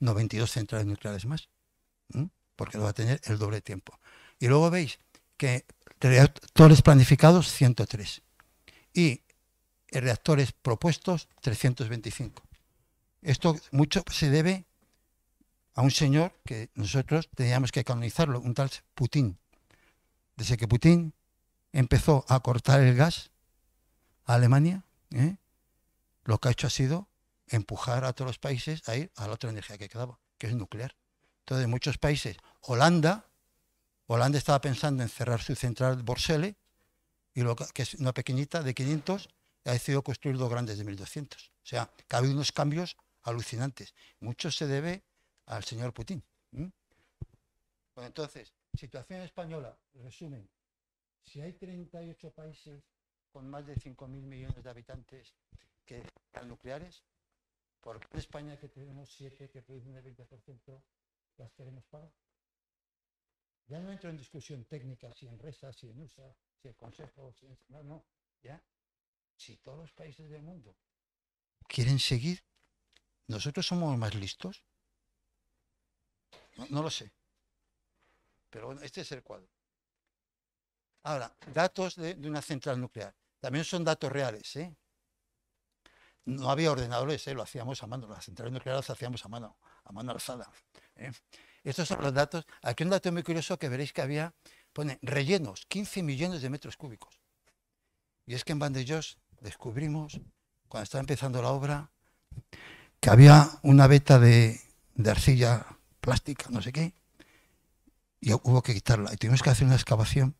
92 centrales nucleares más, porque lo va a tener el doble tiempo. Y luego veis que reactores planificados, 103. Y reactores propuestos, 325. Esto mucho se debe a un señor que nosotros teníamos que canonizarlo, un tal Putin. Desde que Putin empezó a cortar el gas a Alemania, ¿eh? lo que ha hecho ha sido empujar a todos los países a ir a la otra energía que quedaba, que es nuclear. Entonces, muchos países, Holanda, Holanda estaba pensando en cerrar su central Borsele, y que es una pequeñita de 500, y ha decidido construir dos grandes de 1200. O sea, que ha habido unos cambios alucinantes. Mucho se debe al señor Putin. entonces, situación española, resumen, si hay 38 países con más de 5.000 millones de habitantes que están nucleares, ¿por qué España que tenemos 7 que producen el 20% las queremos pagar? Ya no entro en discusión técnica si en RESA, si en USA, si en Consejo, si en... No, no. Ya. Si todos los países del mundo quieren seguir, ¿nosotros somos más listos? No, lo sé. Pero bueno, este es el cuadro. Ahora, datos de, una central nuclear. También son datos reales. ¿eh? No había ordenadores, ¿eh? lo hacíamos a mano. Las centrales nucleares las hacíamos a mano, a mano alzada. ¿eh? Estos son los datos. Aquí un dato muy curioso que veréis que había, pone rellenos, 15 millones de metros cúbicos. Y es que en Vandellós descubrimos, cuando estaba empezando la obra, que había una veta de, arcilla plástica, no sé qué, y hubo que quitarla. Y tuvimos que hacer una excavación,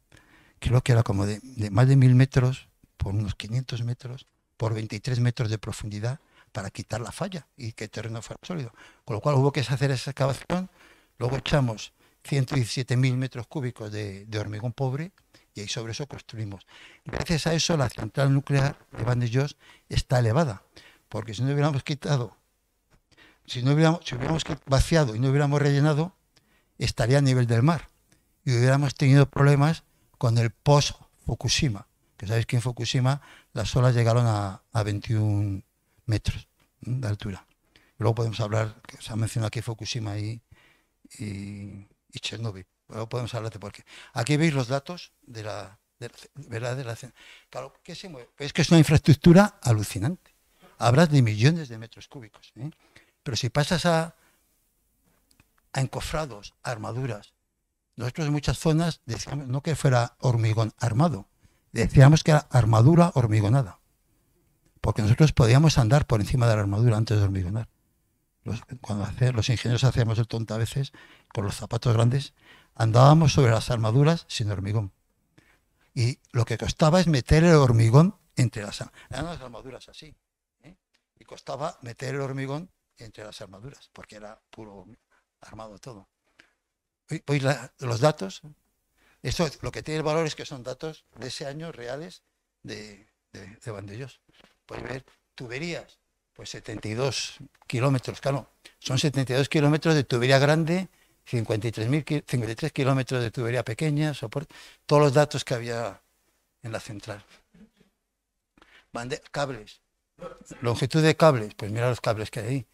creo que era como de, de más de mil metros, por unos 500 metros, por 23 metros de profundidad, para quitar la falla y que el terreno fuera sólido. Con lo cual hubo que hacer esa excavación, Luego echamos 117.000 metros cúbicos de, hormigón pobre y ahí sobre eso construimos. Gracias a eso la central nuclear de Vandellós está elevada, porque si no hubiéramos quitado, si no hubiéramos, vaciado y no hubiéramos rellenado, estaría a nivel del mar y hubiéramos tenido problemas con el post-Fukushima, que sabéis que en Fukushima las olas llegaron a, 21 metros de altura. Luego podemos hablar, se ha mencionado aquí Fukushima y, y, Chernobyl, podemos hablar de Aquí veis los datos de la, ¿verdad? De la, claro, ¿qué se es que es una infraestructura alucinante. Hablas de millones de metros cúbicos. ¿eh? Pero si pasas a, a encofrados, armaduras, nosotros en muchas zonas decíamos no que fuera hormigón armado, decíamos que era armadura hormigonada. Porque nosotros podíamos andar por encima de la armadura antes de hormigonar los, cuando los ingenieros hacíamos el tonto a veces, con los zapatos grandes, andábamos sobre las armaduras sin hormigón. Y lo que costaba es meter el hormigón entre las, eran las armaduras así. ¿eh? Y costaba meter el hormigón entre las armaduras, porque era puro armado todo. Hoy, los datos, Eso, lo que tiene el valor es que son datos de ese año reales de, de, de Puedes ver tuberías, pues 72 kilómetros, claro, son 72 kilómetros de tubería grande, 53, kilómetros de tubería pequeña, soporte, todos los datos que había en la central. cables, longitud de cables, pues mira los cables que hay ahí.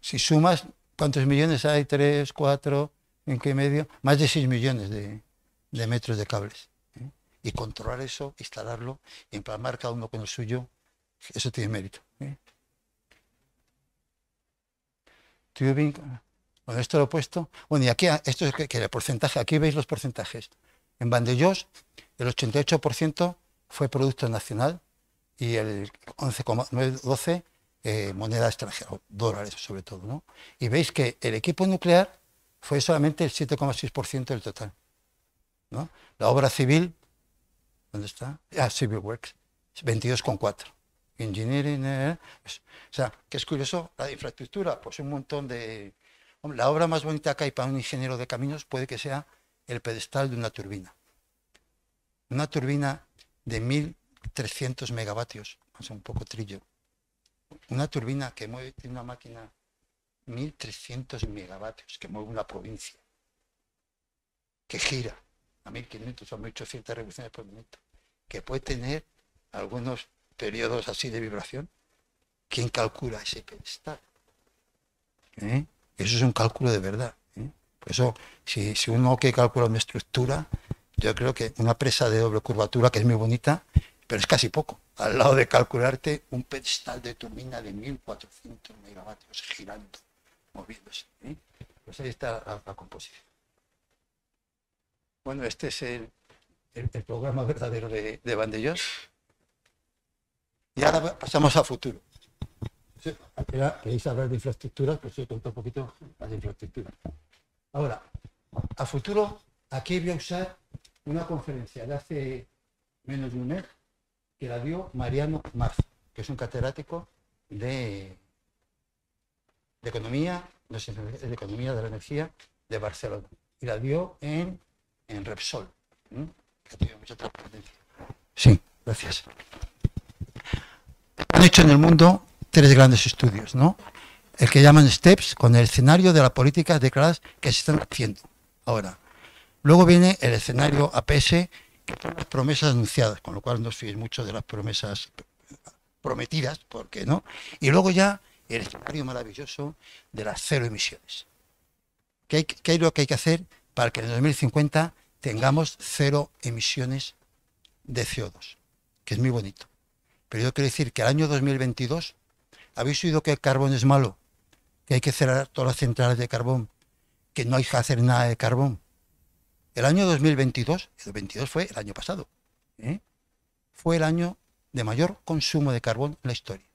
Si sumas, ¿cuántos millones hay? ¿Tres, cuatro, en qué medio? Más de 6 millones de, metros de cables. ¿eh? Y controlar eso, instalarlo, y cada uno con el suyo, eso tiene mérito. ¿eh? bueno, esto lo he puesto. Bueno, y aquí, ah, esto es que, el porcentaje, aquí veis los porcentajes. En bandellos el 88% fue producto nacional y el 11,12% eh, moneda extranjera, dólares sobre todo. ¿no? Y veis que el equipo nuclear fue solamente el 7,6% del total. La obra civil, ¿dónde está? Ah, Civil Works, 22,4% engineering. Eh, o sea, que es curioso, la infraestructura, pues un montón de... La obra más bonita que hay para un ingeniero de caminos puede que sea el pedestal de una turbina. Una turbina de 1.300 megavatios, o un poco trillo. Una turbina que mueve, una máquina 1.300 megavatios, que mueve una provincia, que gira a 1.500 o 1.800 revoluciones por minuto, que puede tener algunos periodos así de vibración? ¿Quién calcula ese pedestal? ¿Eh? Eso es un cálculo de verdad. ¿eh? Por eso, si, uno que calcula una estructura, yo creo que una presa de doble curvatura, que es muy bonita, pero es casi poco. Al lado de calcularte un pedestal de mina de 1400 megavatios girando, moviéndose. ¿eh? Pues ahí está la, composición. Bueno, este es el, programa verdadero de, de y ahora pasamos a futuro. Queréis hablar de infraestructuras, pues sí, conté un poquito de infraestructuras. Ahora, a futuro, aquí voy a usar una conferencia de hace menos de un mes que la dio Mariano Marzo, que es un catedrático de, de economía, no sé, de economía de la energía de Barcelona. Y la dio en, Repsol, que mucha Sí, gracias hecho en el mundo tres grandes estudios, ¿no? El que llaman STEPS, con el escenario de las políticas declaradas que se están haciendo ahora. Luego viene el escenario APS, las promesas anunciadas, con lo cual no os mucho de las promesas prometidas, porque no. Y luego ya el escenario maravilloso de las cero emisiones. ¿Qué, hay, lo que hay que hacer para que en el 2050 tengamos cero emisiones de CO2? Que es muy bonito. Pero yo quiero decir que el año 2022 habéis oído que el carbón es malo, que hay que cerrar todas las centrales de carbón, que no hay que hacer nada de carbón. El año 2022, el 22 fue el año pasado, ¿eh? fue el año de mayor consumo de carbón en la historia.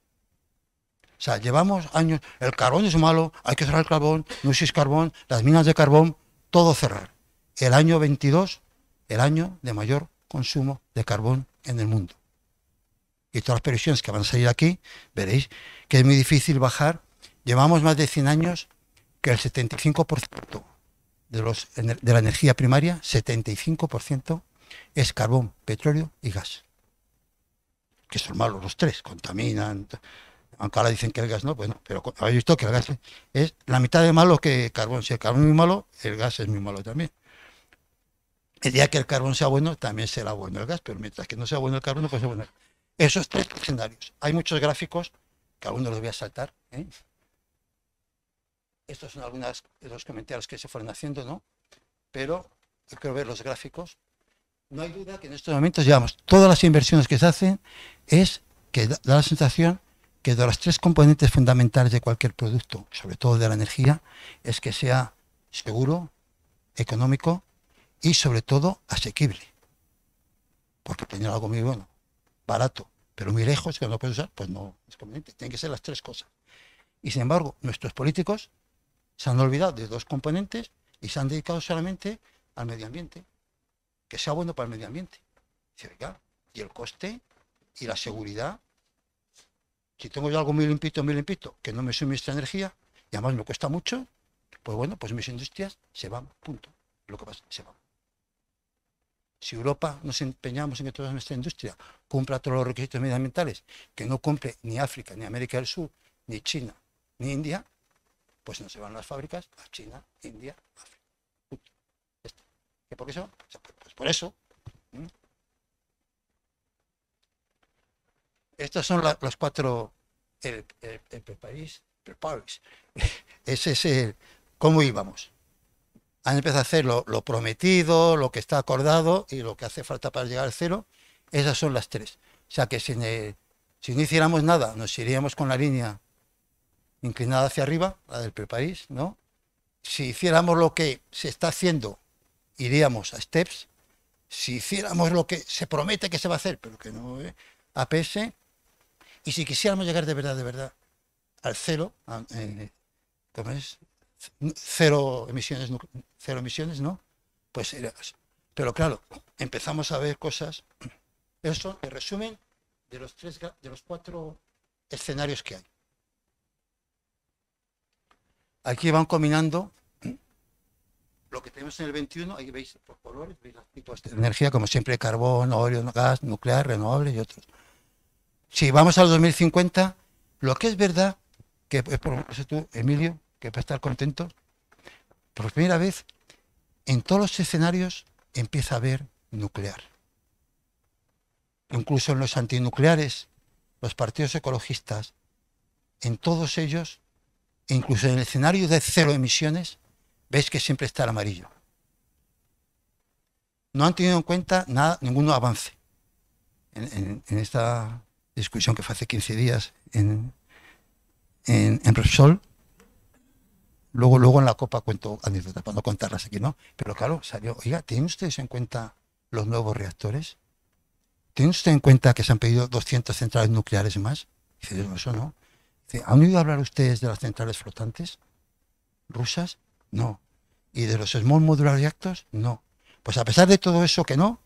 O sea, llevamos años, el carbón es malo, hay que cerrar el carbón, no es carbón, las minas de carbón, todo cerrar. El año 22, el año de mayor consumo de carbón en el mundo y todas las previsiones que van a salir aquí, veréis que es muy difícil bajar. Llevamos más de 100 años que el 75% de, los, de la energía primaria, 75% es carbón, petróleo y gas. Que son malos los tres, contaminan. Aunque ahora dicen que el gas no, bueno, pero habéis visto que el gas es la mitad de malo que el carbón. Si el carbón es muy malo, el gas es muy malo también. El día que el carbón sea bueno, también será bueno el gas, pero mientras que no sea bueno el carbón, no puede bueno el gas. Esos tres escenarios. Hay muchos gráficos, que algunos los voy a saltar. ¿eh? Estos son algunos de los comentarios que se fueron haciendo, ¿no? Pero yo quiero ver los gráficos. No hay duda que en estos momentos llevamos todas las inversiones que se hacen, es que da la sensación que de las tres componentes fundamentales de cualquier producto, sobre todo de la energía, es que sea seguro, económico y sobre todo asequible. Porque tener algo muy bueno barato, pero muy lejos que no puedes usar, pues no es conveniente. Tienen que ser las tres cosas. Y sin embargo, nuestros políticos se han olvidado de dos componentes y se han dedicado solamente al medio ambiente, que sea bueno para el medio ambiente. Y el coste y la seguridad. Si tengo yo algo muy limpito, muy limpito, que no me suministra energía y además me cuesta mucho, pues bueno, pues mis industrias se van, punto. Lo que pasa, se van. Si Europa nos empeñamos en que toda nuestra industria cumpla todos los requisitos medioambientales, que no cumple ni África, ni América del Sur, ni China, ni India, pues no se van las fábricas a China, India, África. ¿Y por qué Pues por eso. Estas son las cuatro. El, el, país, Ese es el cómo íbamos han empezado a hacer lo, prometido, lo que está acordado y lo que hace falta para llegar al cero. Esas son las tres. O sea que si, no hiciéramos nada, nos iríamos con la línea inclinada hacia arriba, la del prepaís, ¿no? Si hiciéramos lo que se está haciendo, iríamos a steps. Si hiciéramos lo que se promete que se va a hacer, pero que no, es ¿eh? a Y si quisiéramos llegar de verdad, de verdad, al cero, eh, ¿cómo es? cero emisiones, cero emisiones, ¿no? Pues Pero claro, empezamos a ver cosas. Eso es el resumen de los tres de los cuatro escenarios que hay. Aquí van combinando lo que tenemos en el 21, ahí veis los colores, veis los tipos de energía, como siempre, carbón, óleo, gas, nuclear, renovable y otros. Si vamos al 2050, lo que es verdad, que eh, por eso tú, Emilio, que para estar contento. Por primera vez, en todos los escenarios empieza a haber nuclear. Incluso en los antinucleares, los partidos ecologistas, en todos ellos, e incluso en el escenario de cero emisiones, ves que siempre está el amarillo. No han tenido en cuenta nada, ningún avance. En, esta discusión que fue hace 15 días en, en, en Repsol, Luego, luego en la copa cuento anécdotas para no contarlas aquí, ¿no? Pero claro, salió, oiga, ¿tienen ustedes en cuenta los nuevos reactores? ¿Tienen ustedes en cuenta que se han pedido 200 centrales nucleares más? eso no. ¿han oído hablar ustedes de las centrales flotantes rusas? No. ¿Y de los small modular reactors? No. Pues a pesar de todo eso que no,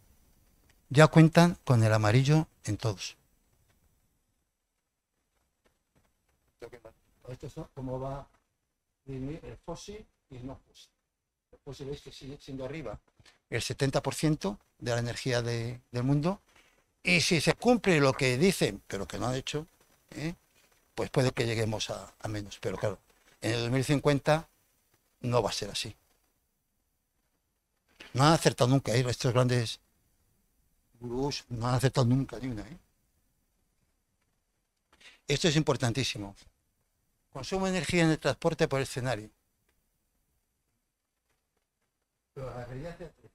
ya cuentan con el amarillo en todos. ¿Cómo va el fósil y el no fósil. El fósil que sigue siendo arriba el 70% de la energía de, del mundo. Y si se cumple lo que dicen, pero que no han hecho, ¿eh? pues puede que lleguemos a, menos. Pero claro, en el 2050 no va a ser así. No han acertado nunca, ¿eh? estos grandes no han acertado nunca ni una. ¿eh? Esto es importantísimo. Consumo de energía en el transporte por escenario.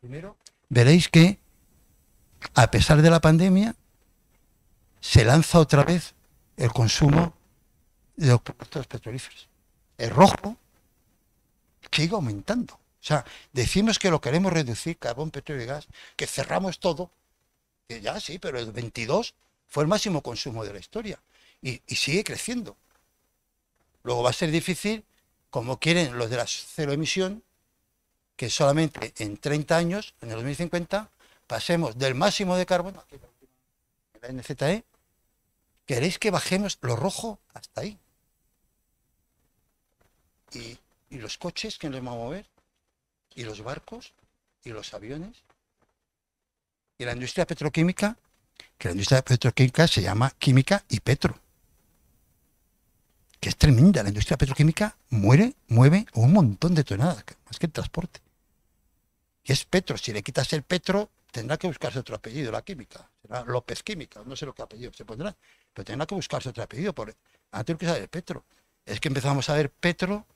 Primero, veréis que, a pesar de la pandemia, se lanza otra vez el consumo de los productos petrolíferos. El rojo sigue aumentando. O sea, decimos que lo queremos reducir, carbón, petróleo y gas, que cerramos todo. Que ya sí, pero el 22 fue el máximo consumo de la historia y sigue creciendo. Luego va a ser difícil, como quieren los de la cero emisión, que solamente en 30 años, en el 2050, pasemos del máximo de carbono, la NZE, e, queréis que bajemos lo rojo hasta ahí. Y, los coches que nos vamos a mover, y los barcos, y los aviones, y la industria petroquímica, que la industria petroquímica se llama química y petro que es tremenda. La industria petroquímica muere, mueve un montón de toneladas, más que el transporte. Y es Petro. Si le quitas el Petro, tendrá que buscarse otro apellido, la química. Será López Química, no sé lo que apellido se pondrá, pero tendrá que buscarse otro apellido. Por... Antes que saber el Petro. Es que empezamos a ver Petro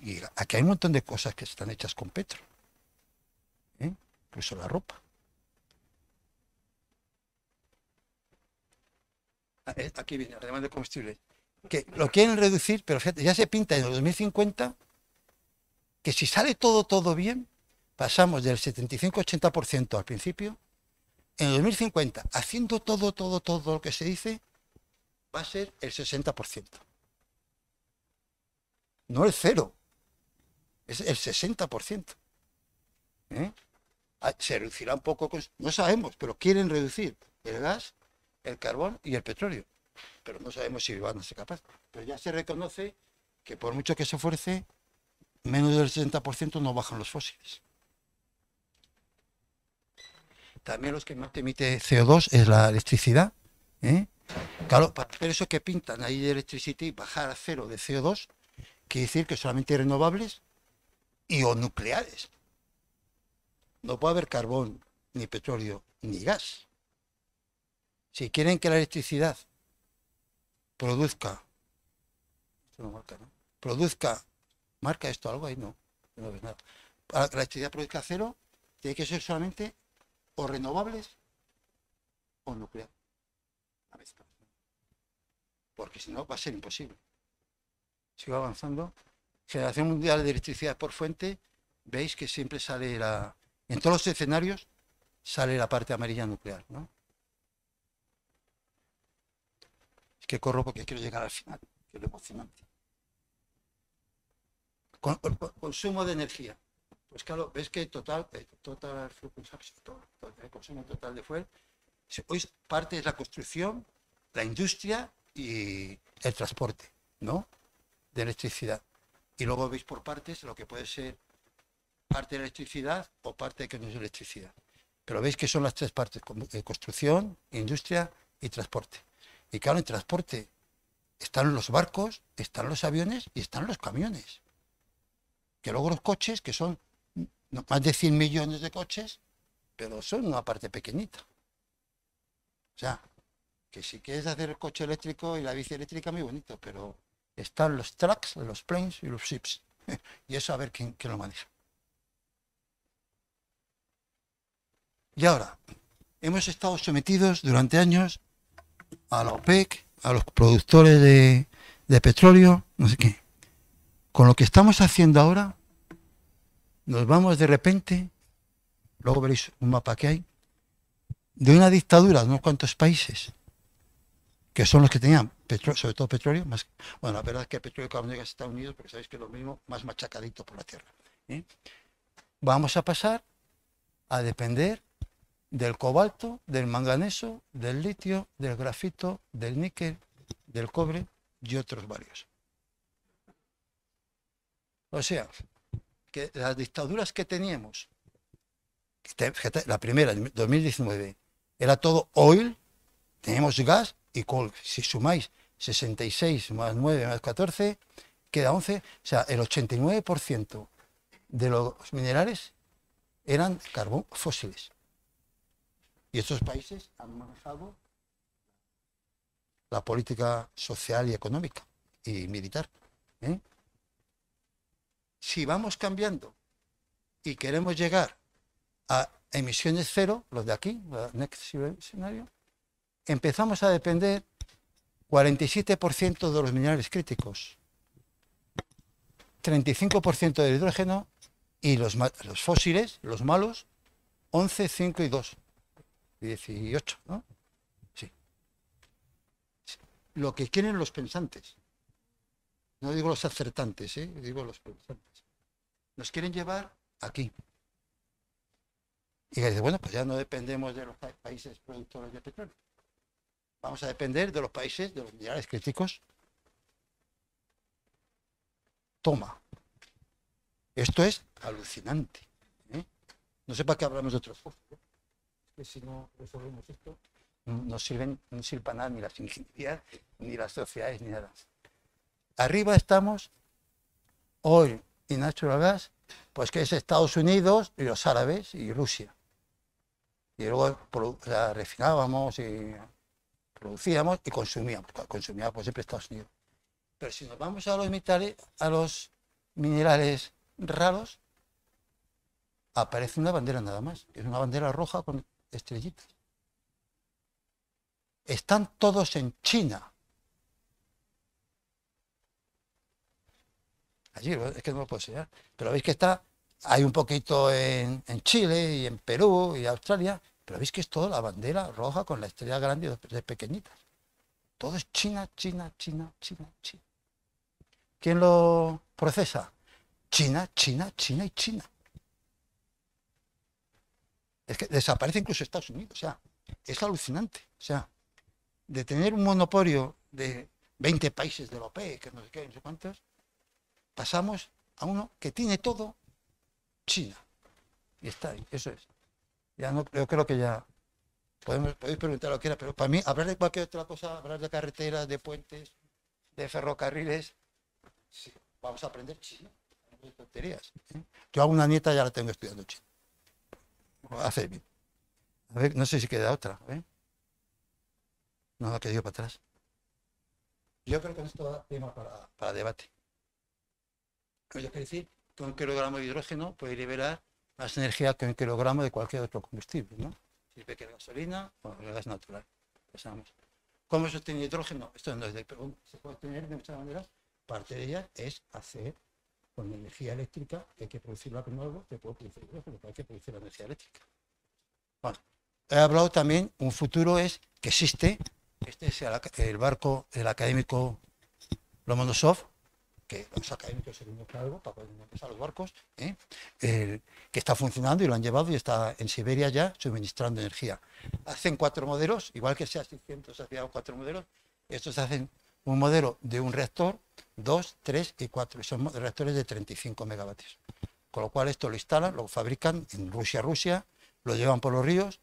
y aquí hay un montón de cosas que están hechas con Petro. ¿eh? Incluso la ropa. Ah, eh, aquí viene, además de combustible que lo quieren reducir, pero ya se pinta en el 2050 que si sale todo, todo bien, pasamos del 75-80% al principio, en el 2050, haciendo todo, todo, todo lo que se dice, va a ser el 60%. No el cero, es el 60%. ¿Eh? Ah, se reducirá un poco, pues, no sabemos, pero quieren reducir el gas, el carbón y el petróleo pero no sabemos si van a ser capaces. Pero ya se reconoce que por mucho que se esfuerce, menos del 60% no bajan los fósiles. También los que más te emite CO2 es la electricidad. ¿eh? Claro, para hacer eso que pintan ahí de electricity, bajar a cero de CO2, quiere decir que solamente renovables y o nucleares. No puede haber carbón, ni petróleo, ni gas. Si quieren que la electricidad produzca, esto marca, ¿no? Produzca, marca esto algo ahí, no, no ves nada. Para que la electricidad produzca cero, tiene que ser solamente o renovables o nuclear. porque si no va a ser imposible. Sigo avanzando. Generación mundial de electricidad por fuente, veis que siempre sale la. En todos los escenarios sale la parte amarilla nuclear, ¿no? que corro porque quiero llegar al final, que es lo emocionante. consumo de energía. Pues claro, ves que total, eh, total, el consumo total de fuel, hoy parte es la construcción, la industria y el transporte, ¿no? De electricidad. Y luego veis por partes lo que puede ser parte de electricidad o parte que no es electricidad. Pero veis que son las tres partes, eh, construcción, industria y transporte. Y claro, en transporte están los barcos, están los aviones y están los camiones. Que luego los coches, que son más de 100 millones de coches, pero son una parte pequeñita. O sea, que si quieres hacer el coche eléctrico y la bici eléctrica, muy bonito, pero están los trucks, los planes y los ships. y eso a ver quién, quién lo maneja. Y ahora, hemos estado sometidos durante años a la OPEC, a los productores de, petróleo, no sé qué. Con lo que estamos haciendo ahora, nos vamos de repente, luego veréis un mapa que hay, de una dictadura de unos cuantos países, que son los que tenían petróleo, sobre todo petróleo, más, bueno, la verdad es que el petróleo de llega a Estados Unidos, porque sabéis que es lo mismo, más machacadito por la tierra. ¿eh? Vamos a pasar a depender del cobalto, del manganeso, del litio, del grafito, del níquel, del cobre y otros varios. O sea, que las dictaduras que teníamos, la primera, 2019, era todo oil, Tenemos gas y coal. Si sumáis 66 más 9 más 14, queda 11. O sea, el 89% de los minerales eran carbón fósiles. Y estos países han manejado la política social y económica y militar. ¿eh? Si vamos cambiando y queremos llegar a emisiones cero, los de aquí, Next Scenario, empezamos a depender 47% de los minerales críticos, 35% del hidrógeno y los, los fósiles, los malos, 11, 5 y 2. 18, ¿no? Sí. Lo que quieren los pensantes. No digo los acertantes, ¿eh? digo los pensantes. Nos quieren llevar aquí. Y dice, bueno, pues ya no dependemos de los países productores de petróleo. Vamos a depender de los países, de los minerales críticos. Toma. Esto es alucinante. ¿eh? No sé para qué hablamos de otros ¿eh? que si no resolvemos esto, no sirven, no sirve para nada ni las ingenierías, ni las sociedades, ni nada. Arriba estamos hoy en natural gas, pues que es Estados Unidos y los árabes y Rusia. Y luego la refinábamos y producíamos y consumíamos, pues, consumíamos pues, siempre Estados Unidos. Pero si nos vamos a los metales, a los minerales raros, aparece una bandera nada más. Es una bandera roja con estrellitas. Están todos en China. Allí, es que no lo puedo enseñar. Pero veis que está, hay un poquito en, en Chile y en Perú y Australia, pero veis que es toda la bandera roja con la estrella grande y las pequeñitas. Todo es China, China, China, China, China. ¿Quién lo procesa? China, China, China y China. Es que desaparece incluso Estados Unidos. O sea, es alucinante. O sea, de tener un monopolio de 20 países de la OPE, que no sé qué, no sé cuántos, pasamos a uno que tiene todo, China. Y está ahí, eso es. Ya no, yo creo que ya podéis preguntar lo que era pero para mí hablar de cualquier otra cosa, hablar de carreteras, de puentes, de ferrocarriles, sí, vamos a aprender chino, ¿eh? Yo hago una nieta ya la tengo estudiando chino hace A ver, no sé si queda otra. ver. ¿eh? No ha quedado para atrás. Yo creo que esto da tema para, para debate. Yo quiero decir, que un kilogramo de hidrógeno puede liberar más energía que un kilogramo de cualquier otro combustible, ¿no? Sirve que gasolina o el gas natural. Pensamos. ¿Cómo se obtiene hidrógeno? Esto no es de pregunta. Se puede obtener de muchas maneras. Parte de ella es hacer con energía eléctrica que hay que producir la nuevo, te puede producir pero hay que producir la energía eléctrica. Bueno, he hablado también, un futuro es que existe, este es el, barco el académico Lomonosov, que los académicos se han algo para poder empezar los barcos, ¿eh? que está funcionando y lo han llevado y está en Siberia ya suministrando energía. Hacen cuatro modelos, igual que sea 600 se ha cuatro modelos, estos hacen un modelo de un reactor 2, 3 y 4. Y son reactores de 35 megavatios. Con lo cual esto lo instalan, lo fabrican en Rusia, Rusia, lo llevan por los ríos,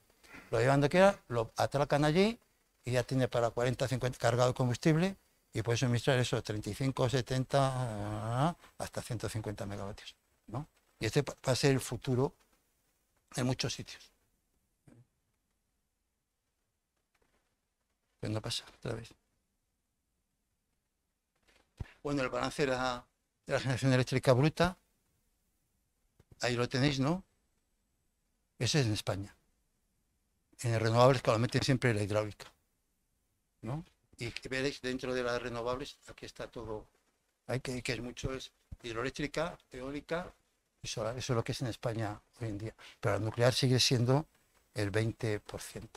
lo llevan de aquí, lo atracan allí y ya tiene para 40, 50 cargado de combustible y puede suministrar esos 35, 70, hasta 150 megavatios. Y este va a ser el futuro en muchos sitios. ¿Qué no pasa? Otra vez bueno, el balance de la, generación eléctrica bruta, ahí lo tenéis, ¿no? Ese es en España. En renovables, que siempre la hidráulica, ¿no? Y veréis dentro de las renovables, aquí está todo, hay que, que es mucho, es hidroeléctrica, eólica y solar. Eso es lo que es en España hoy en día. Pero la nuclear sigue siendo el 20%.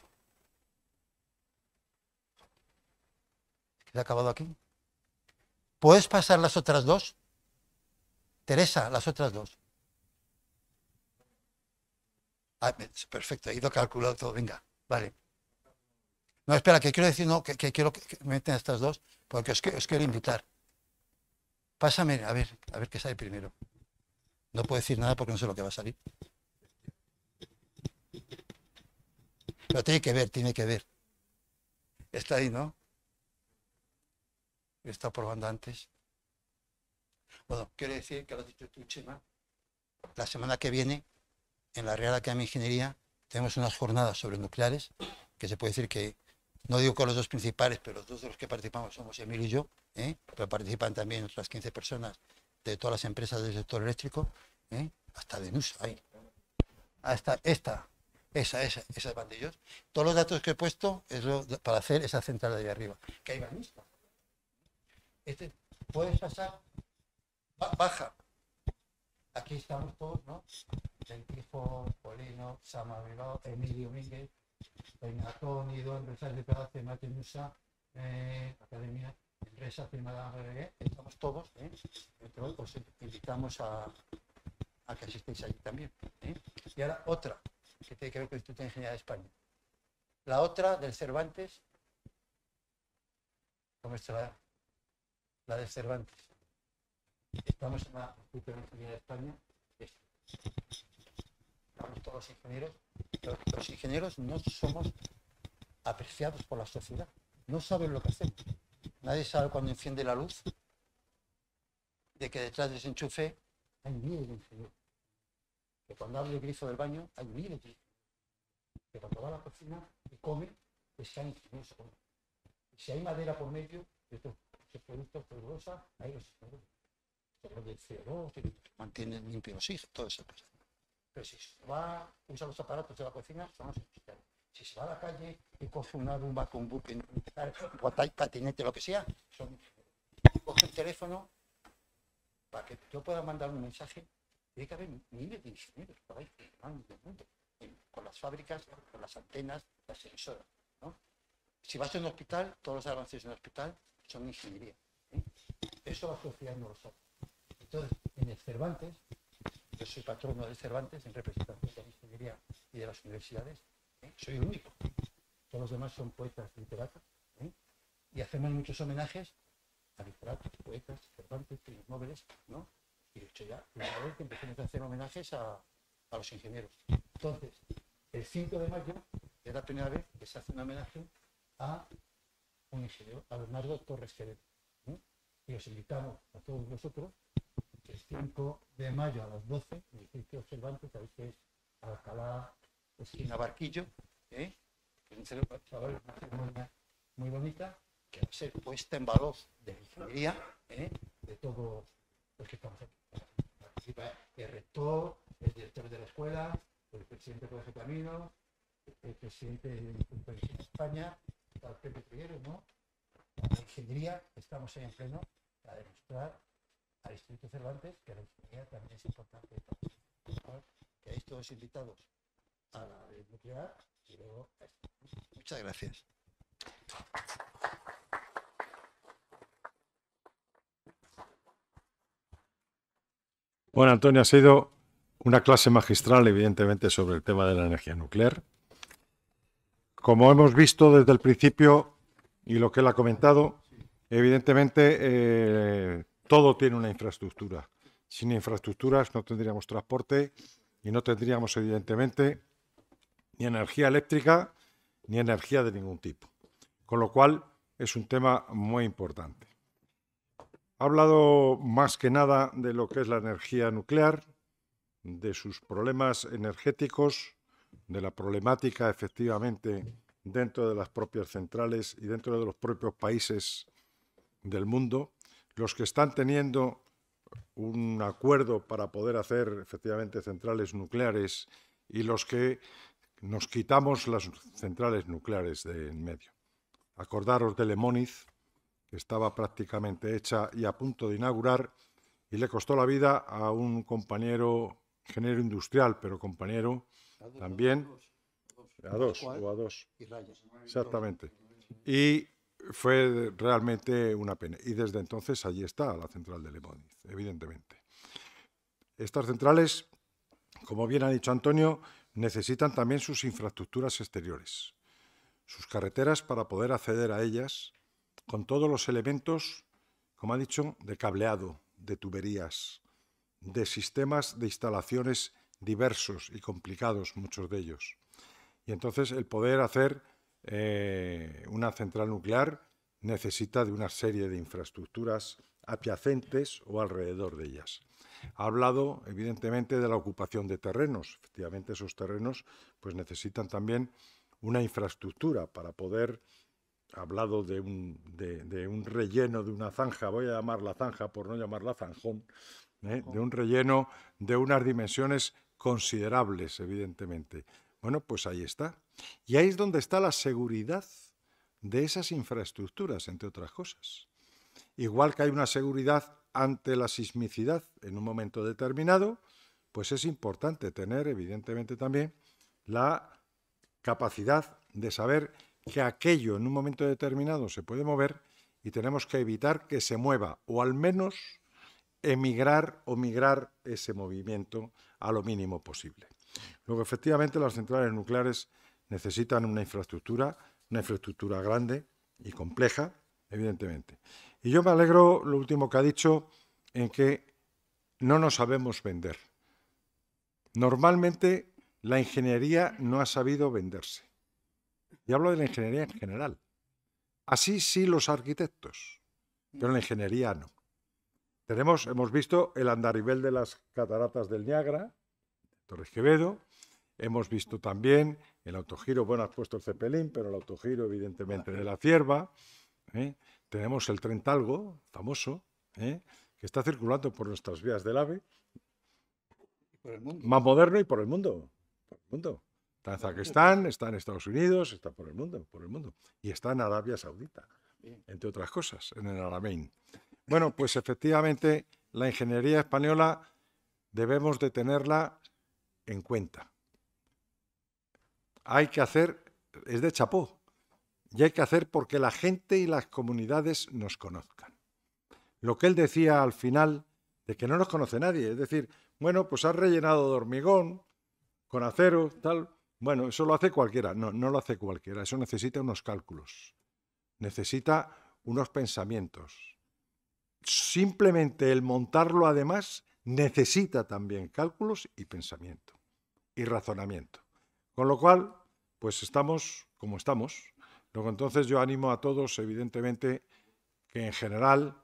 ha acabado aquí? ¿Puedes pasar las otras dos? Teresa, las otras dos. Ah, perfecto, he ido calculando todo. Venga, vale. No, espera, que quiero decir, no, que, quiero que, me meten estas dos, porque os, os, quiero invitar. Pásame, a ver, a ver qué sale primero. No puedo decir nada porque no sé lo que va a salir. Pero tiene que ver, tiene que ver. Está ahí, ¿no? está probando antes. Bueno, quiero decir que lo dicho Chema. La semana que viene, en la Real Academia de Ingeniería, tenemos unas jornadas sobre nucleares, que se puede decir que, no digo con los dos principales, pero los dos de los que participamos somos Emilio y yo, ¿eh? pero participan también otras 15 personas de todas las empresas del sector eléctrico, ¿eh? hasta de NUS, ahí. Hasta esta, esa, esa, esas bandillos. Todos los datos que he puesto es para hacer esa central de ahí arriba, que hay este, puedes pasar, baja. Aquí estamos todos, ¿no? El Tijo, Polino, Samavelo, Emilio Miguel, Peinatón, Ido, Empresas de Pedro, Mate eh, Academia, Empresa Firmada estamos todos, ¿eh? os eh, invitamos a, que asistéis allí también. ¿eh? Y ahora otra, que tiene que ver con el Instituto de Ingeniería de España. La otra del Cervantes, ¿cómo está la? la de Cervantes. Estamos en la superingeniería de España. Estamos todos ingenieros. los ingenieros no somos apreciados por la sociedad. No saben lo que hacen. Nadie sabe cuando enciende la luz de que detrás de ese enchufe hay miles de ingenieros. Que cuando abre el grifo del baño hay miles de ingenieros. Que cuando va a la cocina y come, pues sean ingenieros. Y si hay madera por medio, de todo que productos ahí los limpio sí, toda todo eso. Pero si se va, usa los aparatos de la cocina, son los hospitales. Si se va a la calle y coge una rumba con buque, botay, patinete, lo que sea, son, coge el teléfono para que yo pueda mandar un mensaje. Tiene que haber miles de ingenieros por ahí que van mundo, con las fábricas, con las antenas, las sensoras. ¿no? Si vas a un hospital, todos los avances en el hospital son ingeniería. ¿eh? Eso va a no lo Entonces, en el Cervantes, yo soy patrono del Cervantes en representación de la ingeniería y de las universidades, ¿eh? soy el único. Todos los demás son poetas literatos ¿eh? y hacemos muchos homenajes a literatos, poetas, Cervantes, los Móviles, ¿no? Y de hecho ya, una vez que empezamos a hacer homenajes a, a los ingenieros. Entonces, el 5 de mayo es la primera vez que se hace un homenaje a un ingeniero, Bernardo Torres Jerez. Y os invitamos a todos vosotros el 5 de mayo a las 12, en el sitio observante, sabéis pues ¿eh? que es Alcalá, esquina Barquillo, ¿eh? que una ceremonia muy bonita, que va a ser puesta en valor de la ingeniería ¿eh? de todos los que estamos aquí. Participa el rector, el director de la escuela, el presidente del Colegio Camino, el presidente del Instituto de España, al Pepe Priero, ¿no? La ingeniería, estamos ahí en pleno para demostrar al Instituto Cervantes que la ingeniería también es importante. Que hay todos invitados a la nuclear y luego a esto. Muchas gracias. Bueno, Antonio, ha sido una clase magistral, evidentemente, sobre el tema de la energía nuclear. Como hemos visto desde el principio y lo que él ha comentado, evidentemente eh, todo tiene una infraestructura. Sin infraestructuras no tendríamos transporte y no tendríamos, evidentemente, ni energía eléctrica ni energía de ningún tipo. Con lo cual es un tema muy importante. Ha hablado más que nada de lo que es la energía nuclear, de sus problemas energéticos, de la problemática efectivamente dentro de las propias centrales y dentro de los propios países del mundo, los que están teniendo un acuerdo para poder hacer efectivamente centrales nucleares y los que nos quitamos las centrales nucleares de en medio. Acordaros de lemoniz que estaba prácticamente hecha y a punto de inaugurar, y le costó la vida a un compañero, ingeniero industrial, pero compañero, también a dos o a dos. Exactamente. Y fue realmente una pena. Y desde entonces allí está la central de Lemoniz, evidentemente. Estas centrales, como bien ha dicho Antonio, necesitan también sus infraestructuras exteriores, sus carreteras para poder acceder a ellas con todos los elementos, como ha dicho, de cableado, de tuberías, de sistemas de instalaciones diversos y complicados, muchos de ellos. Y entonces el poder hacer eh, una central nuclear necesita de una serie de infraestructuras adyacentes o alrededor de ellas. Ha hablado, evidentemente, de la ocupación de terrenos. Efectivamente, esos terrenos pues, necesitan también una infraestructura para poder ha hablado de un, relleno de una zanja, voy a llamar la zanja por no llamarla ¿eh? zanjón, de un relleno de unas dimensiones considerables, evidentemente. Bueno, pues ahí está. Y ahí es donde está la seguridad de esas infraestructuras, entre otras cosas. Igual que hay una seguridad ante la sismicidad en un momento determinado, pues es importante tener, evidentemente, también la capacidad de saber que aquello en un momento determinado se puede mover y tenemos que evitar que se mueva o al menos emigrar o migrar ese movimiento a lo mínimo posible. Luego, efectivamente, las centrales nucleares necesitan una infraestructura, una infraestructura grande y compleja, evidentemente. Y yo me alegro, lo último que ha dicho, en que no nos sabemos vender. Normalmente la ingeniería no ha sabido venderse. Y hablo de la ingeniería en general. Así sí los arquitectos, pero la ingeniería no. Tenemos, hemos visto el andarivel de las cataratas del Niágara, Torres Quevedo. Hemos visto también el autogiro, bueno, has puesto el cepelín, pero el autogiro evidentemente de la cierva. ¿eh? Tenemos el tren Talgo, famoso, ¿eh? que está circulando por nuestras vías del AVE. Más moderno y por el mundo. Por el mundo. Está en Zakistán, está en Estados Unidos, está por el mundo, por el mundo. Y está en Arabia Saudita, entre otras cosas, en el Aramein. Bueno, pues efectivamente la ingeniería española debemos de tenerla en cuenta. Hay que hacer, es de chapó, y hay que hacer porque la gente y las comunidades nos conozcan. Lo que él decía al final, de que no nos conoce nadie, es decir, bueno, pues has rellenado de hormigón, con acero, tal, bueno, eso lo hace cualquiera, no, no lo hace cualquiera, eso necesita unos cálculos, necesita unos pensamientos, simplemente el montarlo además necesita también cálculos y pensamiento y razonamiento. Con lo cual, pues estamos como estamos. Luego entonces yo animo a todos, evidentemente, que en general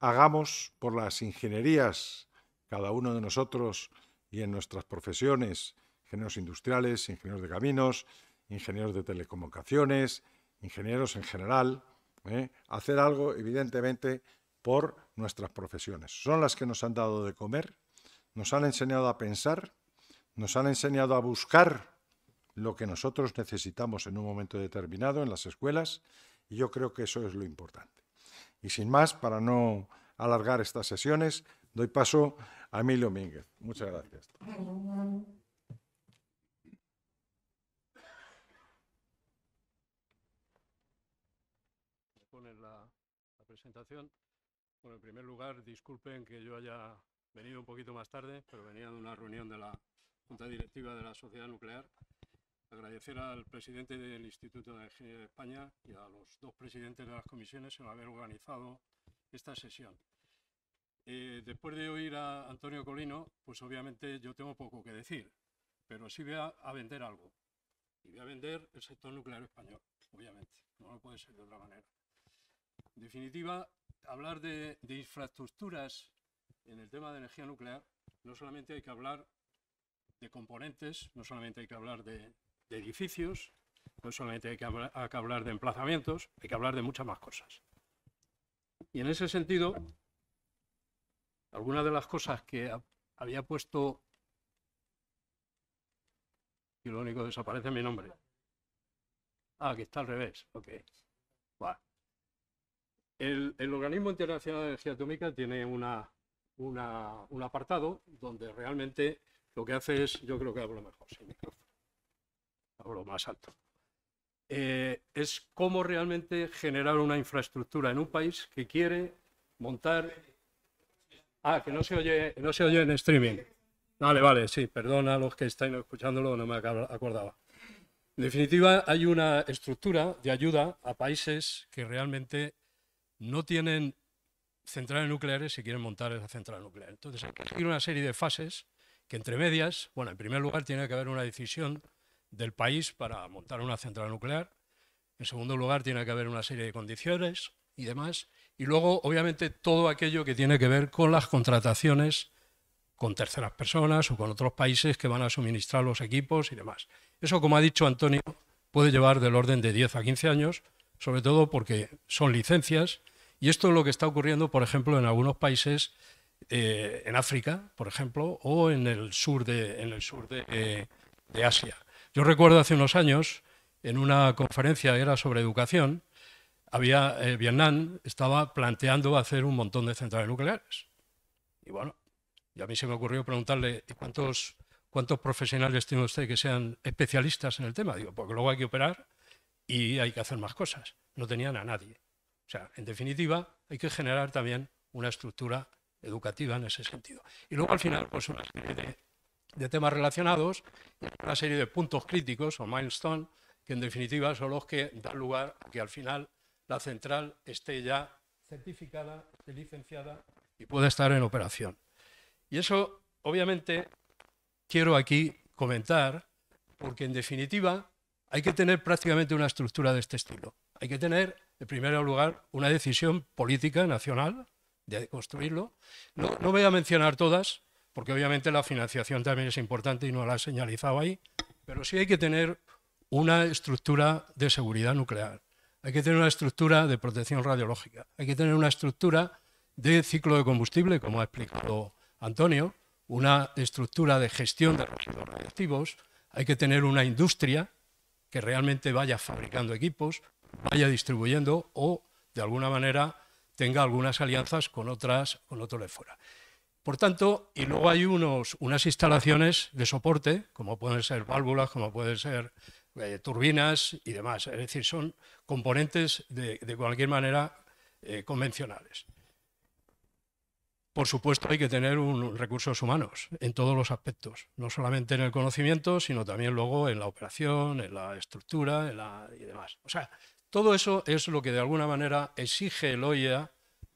hagamos por las ingenierías, cada uno de nosotros y en nuestras profesiones, ingenieros industriales, ingenieros de caminos, ingenieros de telecomunicaciones, ingenieros en general, ¿eh? hacer algo evidentemente por nuestras profesiones. Son las que nos han dado de comer, nos han enseñado a pensar, nos han enseñado a buscar lo que nosotros necesitamos en un momento determinado en las escuelas y yo creo que eso es lo importante. Y sin más, para no alargar estas sesiones, doy paso a Emilio Mínguez. Muchas gracias. presentación en primer lugar, disculpen que yo haya venido un poquito más tarde, pero venía de una reunión de la Junta Directiva de la Sociedad Nuclear. Agradecer al presidente del Instituto de Ingeniería de España y a los dos presidentes de las comisiones el haber organizado esta sesión. Eh, después de oír a Antonio Colino, pues obviamente yo tengo poco que decir, pero sí voy a, a vender algo. Y voy a vender el sector nuclear español, obviamente. No lo puede ser de otra manera. En definitiva, hablar de, infraestructuras en el tema de energía nuclear, no solamente hay que hablar de componentes, no solamente hay que hablar de, edificios, no solamente hay que, hablar, de emplazamientos, hay que hablar de muchas más cosas. Y en ese sentido, algunas de las cosas que había puesto, y lo único desaparece mi nombre. Ah, que está al revés, ok. Bueno. El, Organismo Internacional de Energía Atómica tiene una, un apartado donde realmente lo que hace es, yo creo que hablo mejor sin micrófono, hablo más alto, eh, es cómo realmente generar una infraestructura en un país que quiere montar... Ah, que no se oye, no se oye en streaming. Vale, vale, sí, perdona a los que están escuchándolo, no me acordaba. En definitiva, hay una estructura de ayuda a países que realmente no tienen centrales nucleares si quieren montar esa central nuclear. Entonces hay que seguir una serie de fases que entre medias, bueno, en primer lugar tiene que haber una decisión del país para montar una central nuclear, en segundo lugar tiene que haber una serie de condiciones y demás, y luego obviamente todo aquello que tiene que ver con las contrataciones con terceras personas o con otros países que van a suministrar los equipos y demás. Eso, como ha dicho Antonio, puede llevar del orden de 10 a 15 años, sobre todo porque son licencias, y esto es lo que está ocurriendo, por ejemplo, en algunos países, eh, en África, por ejemplo, o en el sur de, en el sur de, eh, Asia. Yo recuerdo hace unos años, en una conferencia, era sobre educación, había, eh, Vietnam estaba planteando hacer un montón de centrales nucleares. Y bueno, y a mí se me ocurrió preguntarle, cuántos, cuántos profesionales tiene usted que sean especialistas en el tema? Digo, porque luego hay que operar y hay que hacer más cosas. No tenían a nadie. O sea, en definitiva, hay que generar también una estructura educativa en ese sentido. Y luego al final, pues una serie de, temas relacionados, una serie de puntos críticos o milestones, que en definitiva son los que dan lugar a que al final la central esté ya certificada, licenciada y pueda estar en operación. Y eso, obviamente, quiero aquí comentar, porque en definitiva hay que tener prácticamente una estructura de este estilo. Hay que tener, en primer lugar, una decisión política nacional de construirlo. No, voy a mencionar todas, porque obviamente la financiación también es importante y no la he señalizado ahí, pero sí hay que tener una estructura de seguridad nuclear, hay que tener una estructura de protección radiológica, hay que tener una estructura de ciclo de combustible, como ha explicado Antonio, una estructura de gestión de residuos radiactivos, hay que tener una industria que realmente vaya fabricando equipos, vaya distribuyendo o, de alguna manera, tenga algunas alianzas con otras, con otros de fuera. Por tanto, y luego hay unas instalaciones de soporte, como pueden ser válvulas, como pueden ser eh, turbinas y demás. Es decir, son componentes de, cualquier manera eh, convencionales. Por supuesto, hay que tener recursos humanos en todos los aspectos, no solamente en el conocimiento, sino también luego en la operación, en la estructura en la, y demás. O sea, todo eso es lo que de alguna manera exige el OIA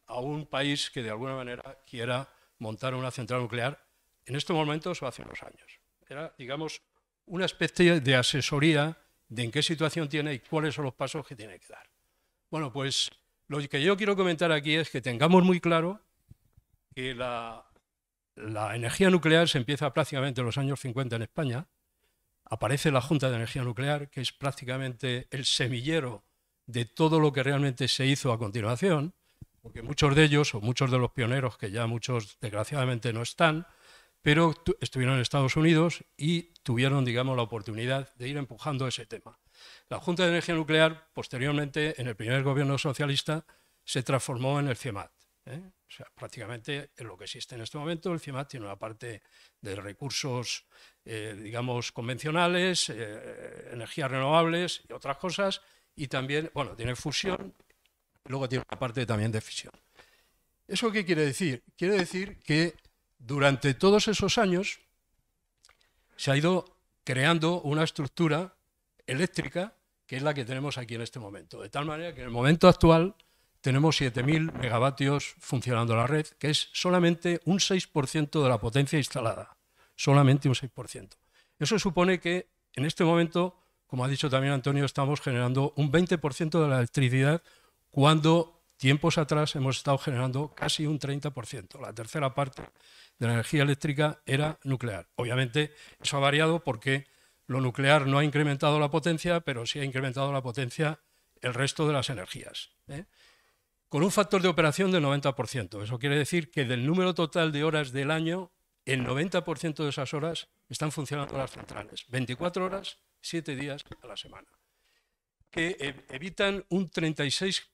a un país que de alguna manera quiera montar una central nuclear en estos momentos o hace unos años. Era, digamos, una especie de asesoría de en qué situación tiene y cuáles son los pasos que tiene que dar. Bueno, pues lo que yo quiero comentar aquí es que tengamos muy claro que la, energía nuclear se empieza prácticamente en los años 50 en España. Aparece la Junta de Energía Nuclear, que es prácticamente el semillero de todo lo que realmente se hizo a continuación, porque muchos de ellos, o muchos de los pioneros, que ya muchos desgraciadamente no están, pero estuvieron en Estados Unidos y tuvieron, digamos, la oportunidad de ir empujando ese tema. La Junta de Energía Nuclear, posteriormente, en el primer gobierno socialista, se transformó en el CIEMAT. ¿eh? O sea, prácticamente en lo que existe en este momento, el CIMAT tiene una parte de recursos, eh, digamos, convencionales, eh, energías renovables y otras cosas, y también, bueno, tiene fusión, luego tiene una parte también de fisión. ¿Eso qué quiere decir? Quiere decir que durante todos esos años se ha ido creando una estructura eléctrica que es la que tenemos aquí en este momento. De tal manera que en el momento actual tenemos 7.000 megavatios funcionando la red, que es solamente un 6% de la potencia instalada. Solamente un 6%. Eso supone que en este momento, como ha dicho también Antonio, estamos generando un 20% de la electricidad cuando tiempos atrás hemos estado generando casi un 30%. La tercera parte de la energía eléctrica era nuclear. Obviamente eso ha variado porque lo nuclear no ha incrementado la potencia, pero sí ha incrementado la potencia el resto de las energías. ¿eh? con un factor de operación del 90%. Eso quiere decir que del número total de horas del año, el 90% de esas horas están funcionando las centrales, 24 horas, 7 días a la semana, que eh, evitan un 36%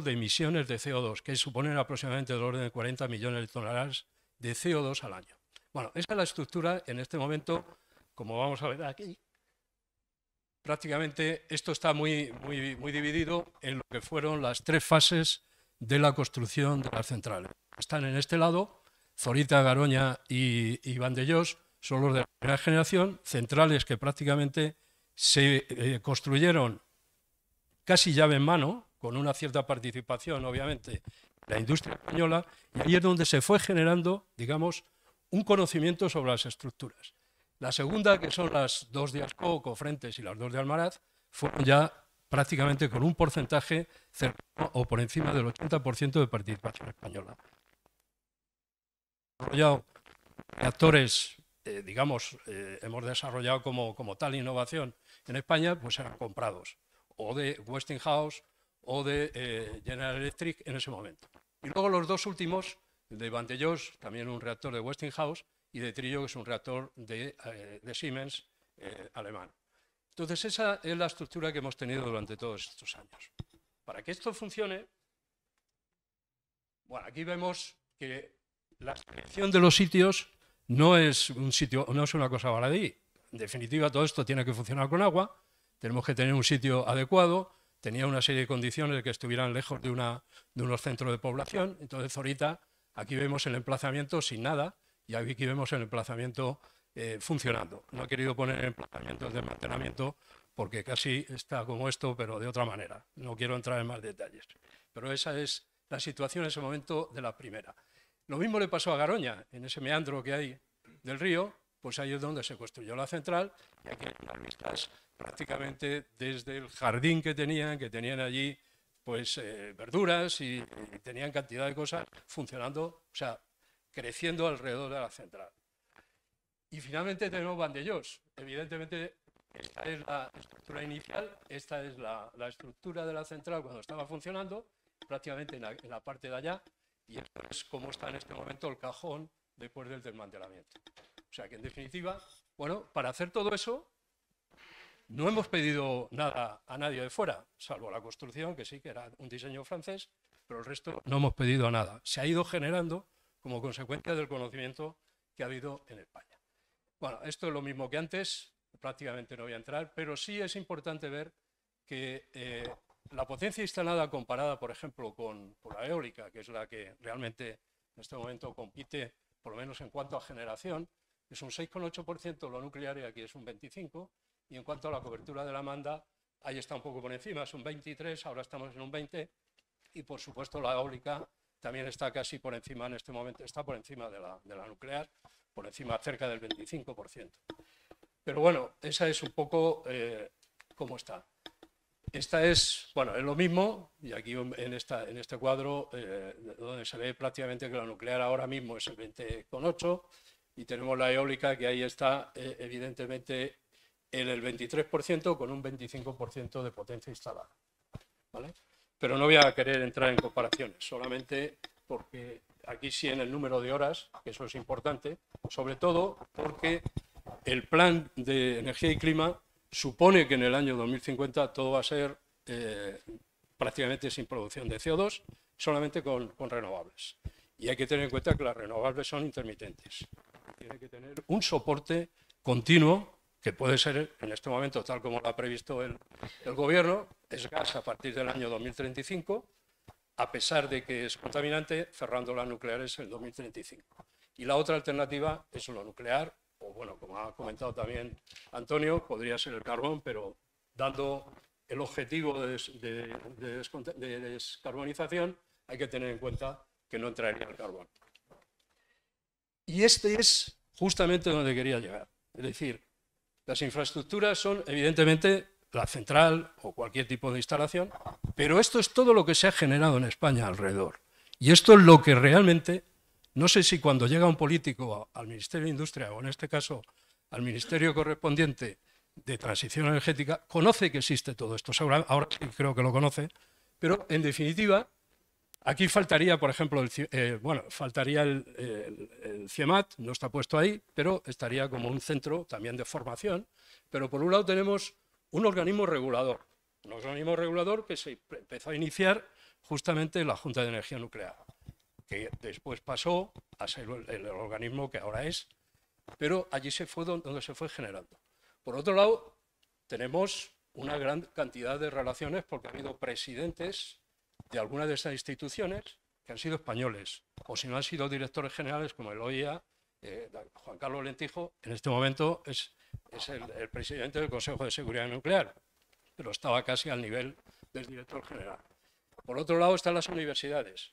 de emisiones de CO2, que suponen aproximadamente del orden de 40 millones de toneladas de CO2 al año. Bueno, esa es la estructura en este momento, como vamos a ver aquí, prácticamente esto está muy, muy, dividido en lo que fueron las tres fases de la construcción de las centrales. Están en este lado, Zorita, Garoña y, de Vandellós, son los de la primera generación, centrales que prácticamente se eh, construyeron casi llave en mano, con una cierta participación, obviamente, de la industria española, y ahí es donde se fue generando, digamos, un conocimiento sobre las estructuras. La segunda, que son las dos de Asco, frentes y las dos de Almaraz, fueron ya prácticamente con un porcentaje cercano o por encima del 80% de participación española. Desarrollado actores, eh, digamos, eh, hemos desarrollado como, tal innovación en España, pues eran comprados, o de Westinghouse o de eh, General Electric en ese momento. Y luego los dos últimos, el de Vandellós, también un reactor de Westinghouse, y de Trillo, que es un reactor de, eh, Siemens eh, alemán. Entonces, esa es la estructura que hemos tenido durante todos estos años. Para que esto funcione, bueno, aquí vemos que la selección de los sitios no es, un sitio, no es una cosa baladí. En definitiva, todo esto tiene que funcionar con agua, tenemos que tener un sitio adecuado, tenía una serie de condiciones que estuvieran lejos de, una, de unos centros de población, entonces ahorita aquí vemos el emplazamiento sin nada, y aquí vemos el emplazamiento eh, funcionando. No he querido poner emplazamientos de mantenimiento porque casi está como esto, pero de otra manera. No quiero entrar en más detalles. Pero esa es la situación en ese momento de la primera. Lo mismo le pasó a Garoña, en ese meandro que hay del río, pues ahí es donde se construyó la central, y aquí hay unas vistas prácticamente desde el jardín que tenían, que tenían allí pues eh, verduras y, y, tenían cantidad de cosas funcionando, o sea, creciendo alrededor de la central. Y finalmente tenemos bandejos. Evidentemente, esta es la estructura inicial, esta es la, estructura de la central cuando estaba funcionando, prácticamente en la, parte de allá, y esto es como está en este momento el cajón después del desmantelamiento. O sea que, en definitiva, bueno, para hacer todo eso, no hemos pedido nada a nadie de fuera, salvo la construcción, que sí que era un diseño francés, pero el resto no hemos pedido nada. Se ha ido generando como consecuencia del conocimiento que ha habido en España. Bueno, esto es lo mismo que antes, prácticamente no voy a entrar, pero sí es importante ver que eh, la potencia instalada comparada, por ejemplo, con, con, la eólica, que es la que realmente en este momento compite, por lo menos en cuanto a generación, es un 6,8% lo nuclear y aquí es un 25%, y en cuanto a la cobertura de la manda, ahí está un poco por encima, es un 23, ahora estamos en un 20, y por supuesto la eólica también está casi por encima en este momento, está por encima de la, de la nuclear, por encima cerca del 25%. Pero bueno, esa es un poco eh, cómo está. Esta es, bueno, es lo mismo, y aquí en, esta, en este cuadro, eh, donde se ve prácticamente que la nuclear ahora mismo es el 20,8, y tenemos la eólica que ahí está eh, evidentemente en el 23% con un 25% de potencia instalada. ¿Vale? pero no voy a querer entrar en comparaciones, solamente porque aquí sí en el número de horas, que eso es importante, sobre todo porque el plan de energía y clima supone que en el año 2050 todo va a ser eh, prácticamente sin producción de CO2, solamente con, con, renovables. Y hay que tener en cuenta que las renovables son intermitentes. Tiene que tener un soporte continuo que puede ser en este momento, tal como lo ha previsto el, Gobierno, es gas a partir del año 2035, a pesar de que es contaminante, cerrando las nucleares en 2035. Y la otra alternativa es lo nuclear, o bueno, como ha comentado también Antonio, podría ser el carbón, pero dando el objetivo de, descarbonización, hay que tener en cuenta que no entraría el carbón. Y este es justamente donde quería llegar. Es decir, las infraestructuras son, evidentemente, la central o cualquier tipo de instalación, pero esto es todo lo que se ha generado en España alrededor. Y esto es lo que realmente, no sé si cuando llega un político al Ministerio de Industria o en este caso al Ministerio correspondiente de Transición Energética, conoce que existe todo esto. Ahora, ahora creo que lo conoce, pero en definitiva Aquí faltaría, por ejemplo, el, eh, bueno, faltaría el, CIEMAT, no está puesto ahí, pero estaría como un centro también de formación. Pero por un lado tenemos un organismo regulador, un organismo regulador que se empezó a iniciar justamente en la Junta de Energía Nuclear, que después pasó a ser el, organismo que ahora es, pero allí se fue donde se fue generando. Por otro lado, tenemos una gran cantidad de relaciones porque ha habido presidentes de algunas de esas instituciones que han sido españoles, o si no han sido directores generales como el OIA, eh, Juan Carlos Lentijo, en este momento es, es el, presidente del Consejo de Seguridad Nuclear, pero estaba casi al nivel del director general. Por otro lado están las universidades.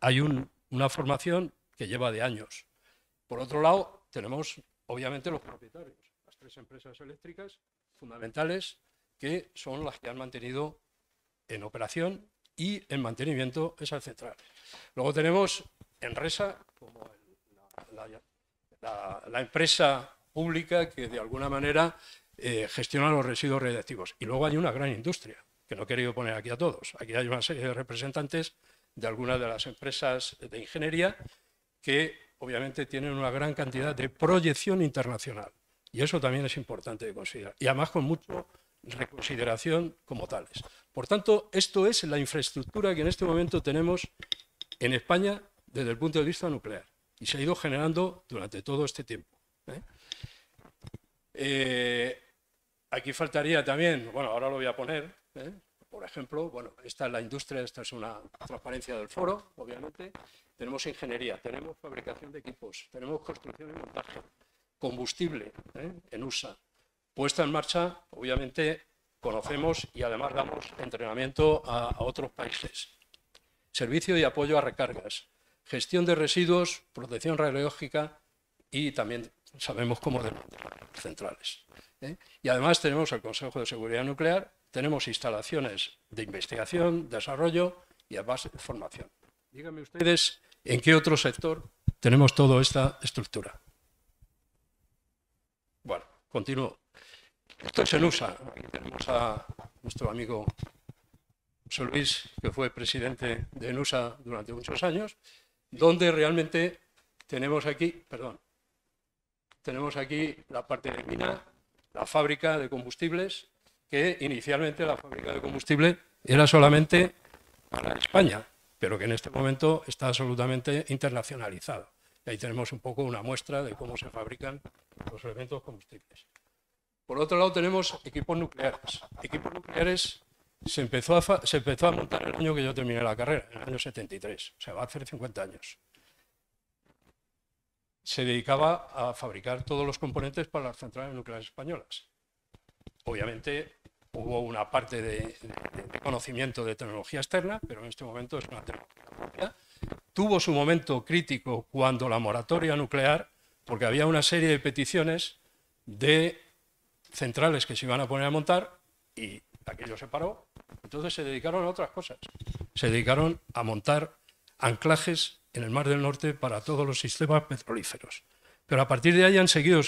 Hay una formación que lleva de años. Por otro lado, tenemos obviamente los propietarios, las tres empresas eléctricas fundamentales que son las que han mantenido en operación y el mantenimiento es al central. Luego tenemos Enresa, como la, empresa pública que de alguna manera eh, gestiona los residuos radiactivos. Y luego hay una gran industria, que no he querido poner aquí a todos. Aquí hay una serie de representantes de algunas de las empresas de ingeniería que obviamente tienen una gran cantidad de proyección internacional. Y eso también es importante de considerar. Y además con mucho reconsideración como tales. Por tanto, esto es la infraestructura que en este momento tenemos en España desde el punto de vista nuclear y se ha ido generando durante todo este tiempo. ¿eh? Eh, aquí faltaría también, bueno, ahora lo voy a poner, ¿eh? por ejemplo, bueno, esta es la industria, esta es una transparencia del foro, obviamente, tenemos ingeniería, tenemos fabricación de equipos, tenemos construcción y montaje, combustible en USA, puesta en marcha, obviamente conocemos y además damos entrenamiento a, otros países. Servicio y apoyo a recargas, gestión de residuos, protección radiológica y también sabemos cómo demandar centrales. ¿eh? Y además tenemos el Consejo de Seguridad Nuclear, tenemos instalaciones de investigación, desarrollo y además formación. Díganme ustedes en qué otro sector tenemos toda esta estructura. Bueno, continúo. Esto es Enusa, USA. tenemos a nuestro amigo José Luis, que fue presidente de Enusa durante muchos años, donde realmente tenemos aquí, perdón, tenemos aquí la parte de mina, la fábrica de combustibles, que inicialmente la fábrica de combustible era solamente para España, pero que en este momento está absolutamente internacionalizado. Y ahí tenemos un poco una muestra de cómo se fabrican los elementos combustibles. Por otro lado tenemos equipos nucleares. Equipos nucleares se empezó, a montar el año que yo terminé la carrera, en el año 73, o sea, va a hacer 50 años. Se dedicaba a fabricar todos los componentes para las centrales nucleares españolas. Obviamente hubo una parte de, de conocimiento de tecnología externa, pero en este momento es una tecnología. Tuvo su momento crítico cuando la moratoria nuclear, porque había una serie de peticiones de centrales que se iban a poner a montar y aquello se paró. Entonces se dedicaron a otras cosas. Se dedicaron a montar anclajes en el Mar del Norte para todos los sistemas petrolíferos. Pero a partir de ahí han seguido,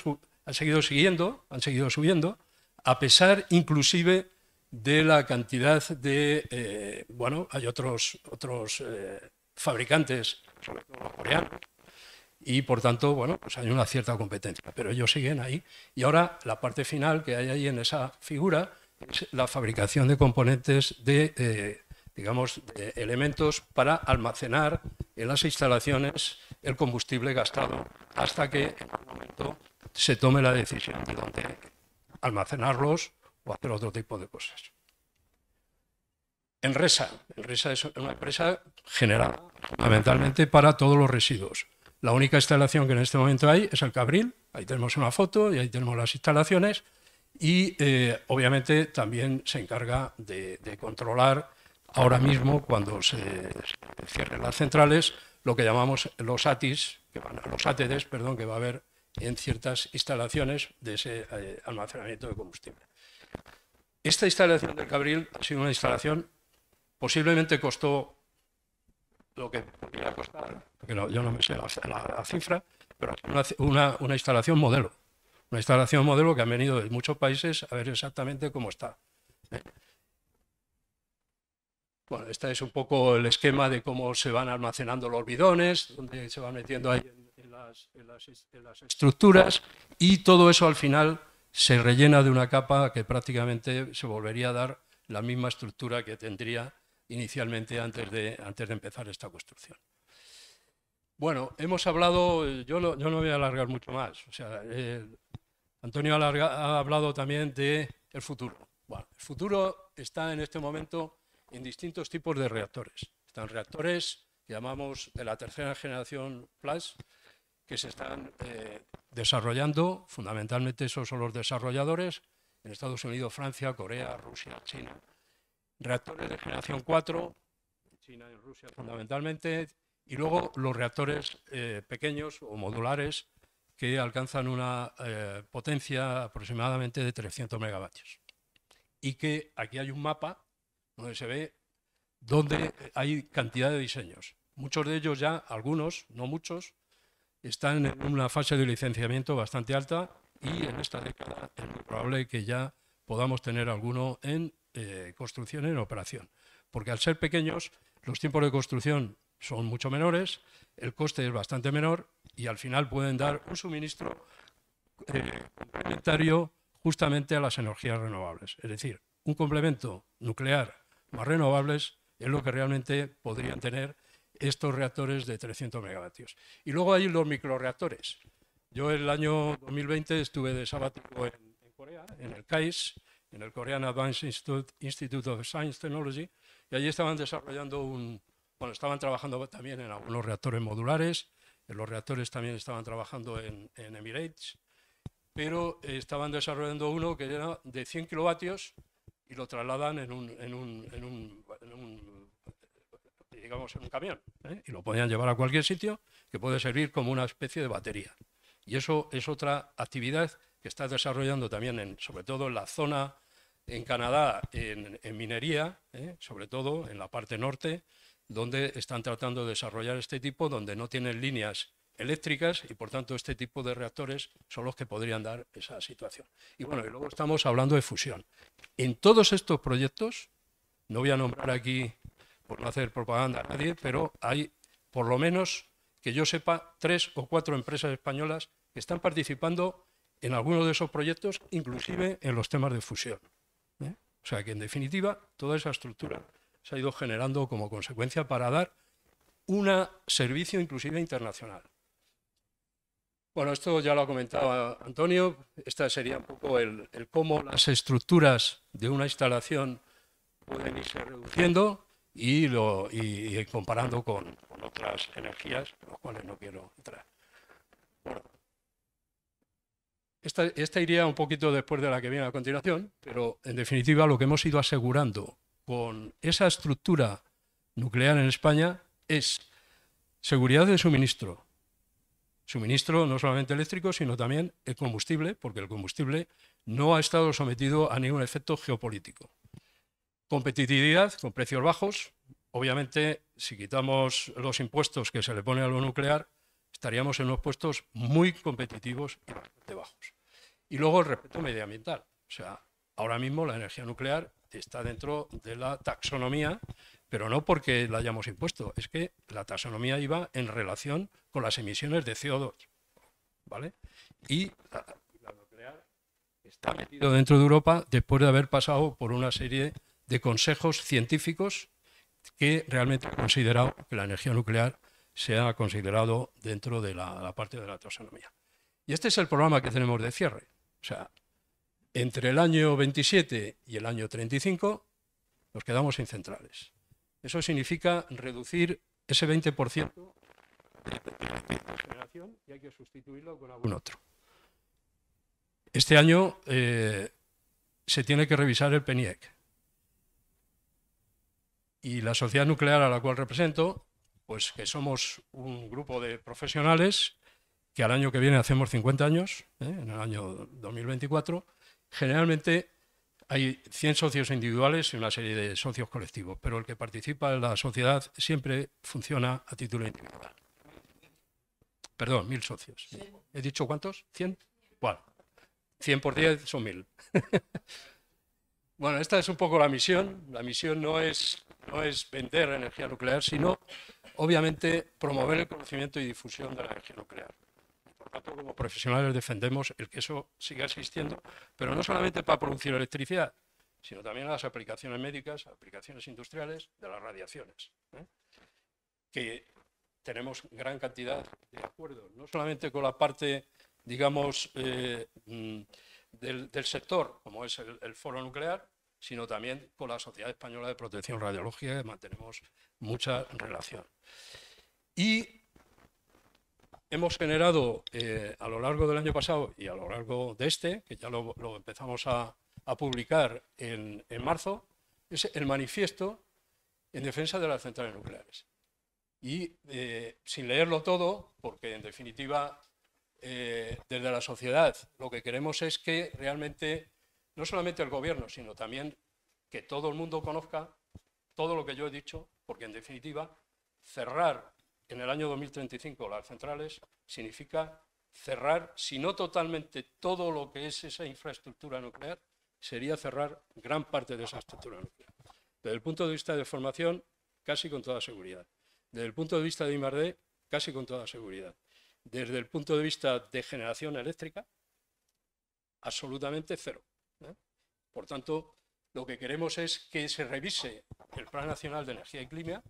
han seguido siguiendo, han seguido subiendo, a pesar inclusive de la cantidad de, eh, bueno, hay otros, otros eh, fabricantes, sobre todo los coreanos, y por tanto, bueno, pues hay una cierta competencia, pero ellos siguen ahí. Y ahora la parte final que hay ahí en esa figura es la fabricación de componentes de, eh, digamos, de elementos para almacenar en las instalaciones el combustible gastado hasta que en algún momento se tome la decisión de dónde almacenarlos o hacer otro tipo de cosas. Enresa. Enresa es una empresa general fundamentalmente para todos los residuos la única instalación que en este momento hay es el Cabril, ahí tenemos una foto y ahí tenemos las instalaciones, y eh, obviamente también se encarga de, controlar ahora mismo, cuando se, cierren las centrales, lo que llamamos los ATIS, que van a, los ATDs, perdón, que va a haber en ciertas instalaciones de ese eh, almacenamiento de combustible. Esta instalación del Cabril ha sido una instalación, posiblemente costó lo que podría costar, pues, yo no me sé la, cifra, pero una, una, instalación modelo. Una instalación modelo que han venido de muchos países a ver exactamente cómo está. ¿eh? Bueno, este es un poco el esquema de cómo se van almacenando los bidones, donde se van metiendo ahí las, en las estructuras, y todo eso al final se rellena de una capa que prácticamente se volvería a dar la misma estructura que tendría inicialmente antes de, antes de empezar esta construcción. Bueno, hemos hablado, yo, yo no voy a alargar mucho más, o sea, eh, Antonio ha, hablado también de el futuro. el futuro está en este momento en distintos tipos de reactores. Están reactores que llamamos de la tercera generación Plus, que se están eh, desarrollando, fundamentalmente esos son los desarrolladores, en Estados Unidos, Francia, Corea, Rusia, China, reactores de generación 4, China y Rusia fundamentalmente, y luego los reactores eh, pequeños o modulares que alcanzan una eh, potencia aproximadamente de 300 megavatios. Y que aquí hay un mapa donde se ve donde hay cantidad de diseños. Muchos de ellos ya, algunos, no muchos, están en una fase de licenciamiento bastante alta y en esta década es muy probable que ya podamos tener alguno en eh, construcción en operación. Porque al ser pequeños, los tiempos de construcción son mucho menores, el coste es bastante menor y al final pueden dar un suministro eh, complementario justamente a las energías renovables. Es decir, un complemento nuclear más renovables es lo que realmente podrían tener estos reactores de 300 megavatios. Y luego hay los microreactores. Yo el año 2020 estuve de sabático en, en Corea, en el CAIS, en el Korean Advanced Institute, of Science Technology, y allí estaban desarrollando un, bueno, estaban trabajando también en algunos reactores modulares, en los reactores también estaban trabajando en, Emirates, pero estaban desarrollando uno que era de 100 kilovatios y lo trasladan en un, en un, digamos, en un camión, ¿eh? y lo podían llevar a cualquier sitio, que puede servir como una especie de batería. Y eso es otra actividad que está desarrollando también, en, sobre todo en la zona en Canadá en, minería, ¿eh? sobre todo en la parte norte, donde están tratando de desarrollar este tipo, donde no tienen líneas eléctricas y por tanto este tipo de reactores son los que podrían dar esa situación. Y bueno, y luego estamos hablando de fusión. En todos estos proyectos, no voy a nombrar aquí por no hacer propaganda a nadie, pero hay por lo menos que yo sepa tres o cuatro empresas españolas que están participando en algunos de esos proyectos, inclusive en los temas de fusión. O sea que, en definitiva, toda esa estructura se ha ido generando como consecuencia para dar un servicio inclusive internacional. Bueno, esto ya lo ha comentado Antonio. Esta sería un poco el, cómo las estructuras de una instalación pueden irse reduciendo y, comparando con, otras energías, en las cuales no quiero entrar. Bueno, esta, iría un poquito después de la que viene a continuación, pero en definitiva lo que hemos ido asegurando con esa estructura nuclear en España es seguridad de suministro. Suministro no solamente eléctrico, sino también el combustible, porque el combustible no ha estado sometido a ningún efecto geopolítico. Competitividad con precios bajos. Obviamente, si quitamos los impuestos que se le pone a lo nuclear, estaríamos en unos puestos muy competitivos y bastante bajos. Y luego el respeto medioambiental. O sea, ahora mismo la energía nuclear está dentro de la taxonomía, pero no porque la hayamos impuesto, es que la taxonomía iba en relación con las emisiones de CO2. ¿Vale? Y la, nuclear está metida dentro de Europa después de haber pasado por una serie de consejos científicos que realmente han considerado que la energía nuclear se ha considerado dentro de la parte de la taxonomía. Y este es el programa que tenemos de cierre. O sea, entre el año 27 y el año 35 nos quedamos sin centrales. Eso significa reducir ese 20% de generación y hay que sustituirlo con algún otro. Este año eh, se tiene que revisar el PENIEC. Y la sociedad nuclear a la cual represento, pues que somos un grupo de profesionales que al año que viene hacemos 50 años, ¿eh? en el año 2024, generalmente hay 100 socios individuales y una serie de socios colectivos, pero el que participa en la sociedad siempre funciona a título individual. Perdón, mil socios. ¿He dicho cuántos? ¿Cien? ¿Cuál? 100 por 10 son mil. bueno, esta es un poco la misión. La misión no es, no es vender energía nuclear, sino, obviamente, promover el conocimiento y difusión de la energía nuclear como profesionales defendemos el que eso siga existiendo, pero no solamente para producir electricidad, sino también las aplicaciones médicas, aplicaciones industriales de las radiaciones. ¿eh? Que tenemos gran cantidad de acuerdos, no solamente con la parte, digamos, eh, mm, del, sector, como es el, el foro nuclear, sino también con la Sociedad Española de Protección Radiológica, que mantenemos mucha relación. Y hemos generado eh, a lo largo del año pasado y a lo largo de este, que ya lo, empezamos a, publicar en, marzo, es el manifiesto en defensa de las centrales nucleares. Y eh, sin leerlo todo, porque en definitiva eh, desde la sociedad lo que queremos es que realmente no solamente el gobierno, sino también que todo el mundo conozca todo lo que yo he dicho, porque en definitiva cerrar en el año 2035 las centrales significa cerrar, si no totalmente todo lo que es esa infraestructura nuclear, sería cerrar gran parte de esa estructura nuclear. Desde el punto de vista de formación, casi con toda seguridad. Desde el punto de vista de I+.D., casi con toda seguridad. Desde el punto de vista de generación eléctrica, absolutamente cero. ¿eh? Por tanto, lo que queremos es que se revise el Plan Nacional de Energía y Clima,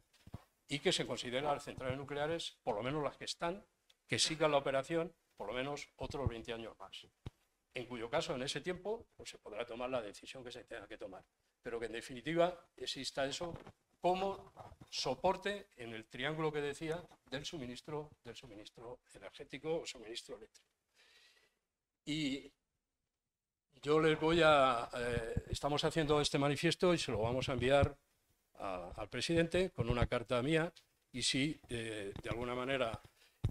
y que se consideren las centrales nucleares, por lo menos las que están, que sigan la operación por lo menos otros 20 años más. En cuyo caso, en ese tiempo, pues, se podrá tomar la decisión que se tenga que tomar. Pero que en definitiva exista eso como soporte en el triángulo que decía del suministro, del suministro energético o suministro eléctrico. Y yo les voy a... Eh, estamos haciendo este manifiesto y se lo vamos a enviar al presidente con una carta mía y si eh, de alguna manera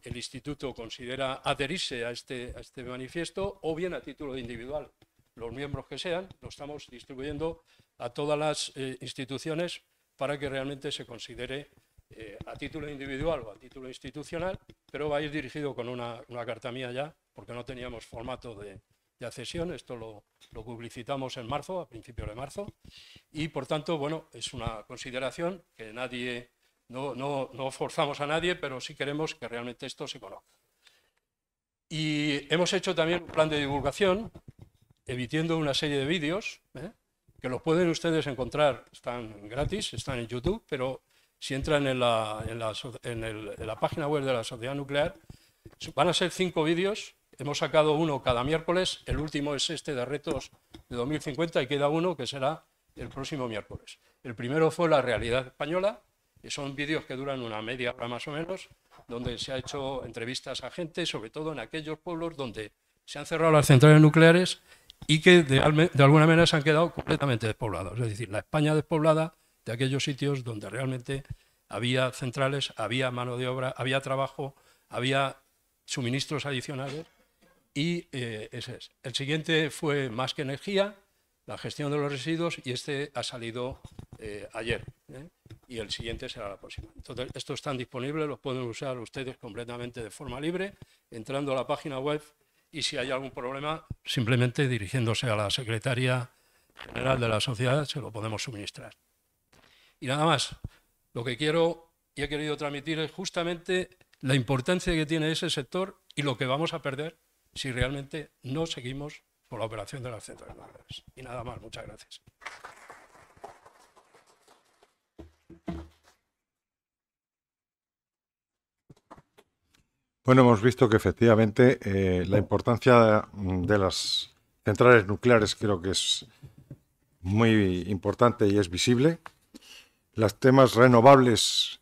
el instituto considera adherirse a este, a este manifiesto o bien a título individual, los miembros que sean, lo estamos distribuyendo a todas las eh, instituciones para que realmente se considere eh, a título individual o a título institucional, pero va a ir dirigido con una carta mía ya, porque no teníamos formato de, de accesión. Esto lo, publicitamos en marzo, a principios de marzo. Y por tanto, bueno, es una consideración que nadie, no, no, forzamos a nadie, pero sí queremos que realmente esto se conozca. Y hemos hecho también un plan de divulgación, emitiendo una serie de vídeos, ¿eh? que los pueden ustedes encontrar, están gratis, están en YouTube, pero si entran en la, en la, en la página web de la Sociedad Nuclear, van a ser cinco vídeos Hemos sacado uno cada miércoles, el último es este de retos de 2050 y queda uno que será el próximo miércoles. El primero fue la realidad española, que son vídeos que duran una media hora más o menos, donde se ha hecho entrevistas a gente, sobre todo en aquellos pueblos donde se han cerrado las centrales nucleares y que de alguna manera se han quedado completamente despoblados. Es decir, la España despoblada de aquellos sitios donde realmente había centrales, había mano de obra, había trabajo, había suministros adicionales y eh, ese es. El siguiente fue Más que Energía, la gestión de los residuos, y este ha salido eh, ayer. ¿eh? Y el siguiente será la próxima. Entonces, estos están disponibles, los pueden usar ustedes completamente de forma libre, entrando a la página web y si hay algún problema, simplemente dirigiéndose a la Secretaría General de la Sociedad, se lo podemos suministrar. Y nada más, lo que quiero y he querido transmitir es justamente la importancia que tiene ese sector y lo que vamos a perder si realmente no seguimos por la operación de las centrales nucleares. Y nada más, muchas gracias. Bueno, hemos visto que efectivamente eh, la importancia mm, de las centrales nucleares creo que es muy importante y es visible. Los temas renovables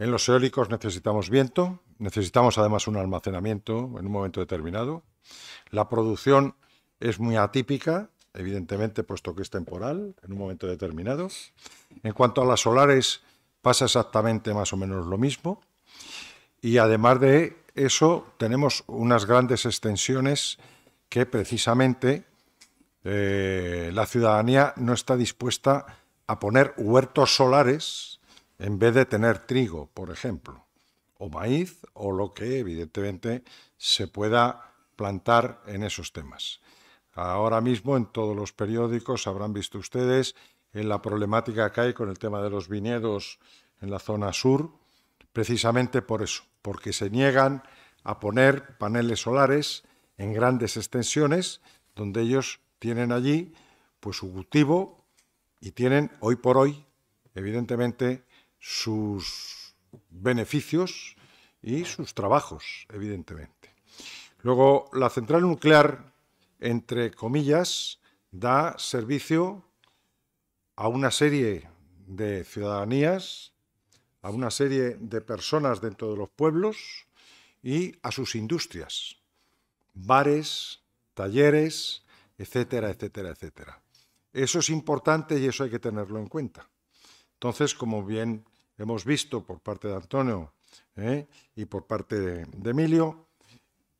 en los eólicos necesitamos viento, Necesitamos además un almacenamiento en un momento determinado. La producción es muy atípica, evidentemente, puesto que es temporal, en un momento determinado. En cuanto a las solares, pasa exactamente más o menos lo mismo. Y además de eso, tenemos unas grandes extensiones que precisamente eh, la ciudadanía no está dispuesta a poner huertos solares en vez de tener trigo, por ejemplo o maíz o lo que evidentemente se pueda plantar en esos temas. Ahora mismo en todos los periódicos habrán visto ustedes en la problemática que hay con el tema de los viñedos en la zona sur, precisamente por eso, porque se niegan a poner paneles solares en grandes extensiones donde ellos tienen allí pues su cultivo y tienen hoy por hoy evidentemente sus beneficios y sus trabajos, evidentemente. Luego, la central nuclear, entre comillas, da servicio a una serie de ciudadanías, a una serie de personas dentro de los pueblos y a sus industrias, bares, talleres, etcétera, etcétera, etcétera. Eso es importante y eso hay que tenerlo en cuenta. Entonces, como bien hemos visto por parte de Antonio ¿eh? y por parte de, de Emilio,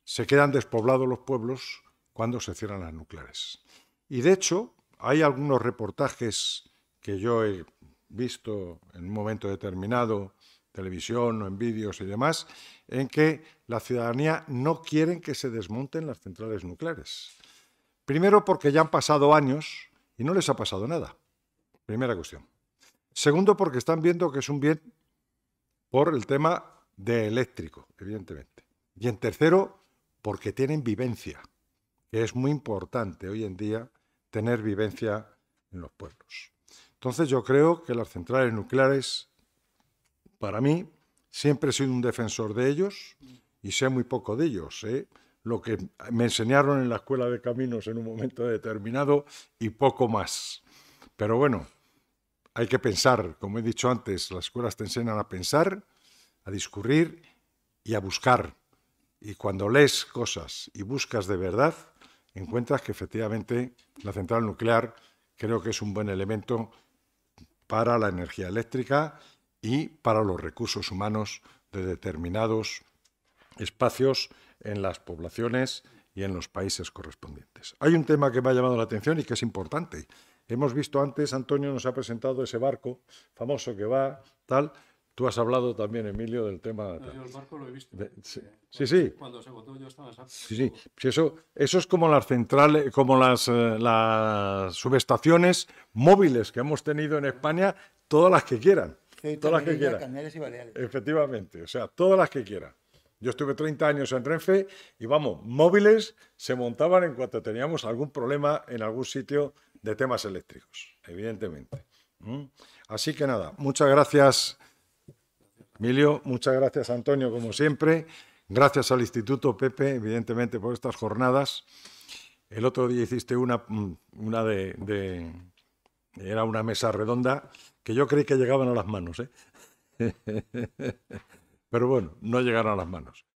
se quedan despoblados los pueblos cuando se cierran las nucleares. Y de hecho, hay algunos reportajes que yo he visto en un momento determinado, televisión o en vídeos y demás, en que la ciudadanía no quiere que se desmonten las centrales nucleares. Primero porque ya han pasado años y no les ha pasado nada. Primera cuestión. Segundo, porque están viendo que es un bien por el tema de eléctrico, evidentemente. Y en tercero, porque tienen vivencia, que es muy importante hoy en día tener vivencia en los pueblos. Entonces yo creo que las centrales nucleares, para mí, siempre he sido un defensor de ellos y sé muy poco de ellos. ¿eh? Lo que me enseñaron en la escuela de caminos en un momento determinado y poco más. Pero bueno, hay que pensar, como he dicho antes, las escuelas te enseñan a pensar, a discurrir y a buscar. Y cuando lees cosas y buscas de verdad, encuentras que efectivamente la central nuclear creo que es un buen elemento para la energía eléctrica y para los recursos humanos de determinados espacios en las poblaciones y en los países correspondientes. Hay un tema que me ha llamado la atención y que es importante, Hemos visto antes, Antonio nos ha presentado ese barco famoso que va, tal. Tú has hablado también, Emilio, del tema. el barco lo he visto. sí, sí, cuando, se votó yo estaba Sí, sí. eso, eso, es como las centrales, como eh, las, subestaciones móviles que hemos tenido en España, todas las que quieran. todas las que quieran. Canales y Baleares. Efectivamente, o sea, todas las que quieran. Yo estuve 30 años en Renfe y vamos, móviles se montaban en cuanto teníamos algún problema en algún sitio de temas eléctricos, evidentemente. Así que nada, muchas gracias, Emilio, muchas gracias, Antonio, como siempre. Gracias al Instituto Pepe, evidentemente, por estas jornadas. El otro día hiciste una, mm, una de, de Era una mesa redonda que yo creí que llegaban a las manos. ¿eh? Pero bueno, no llegaron a las manos.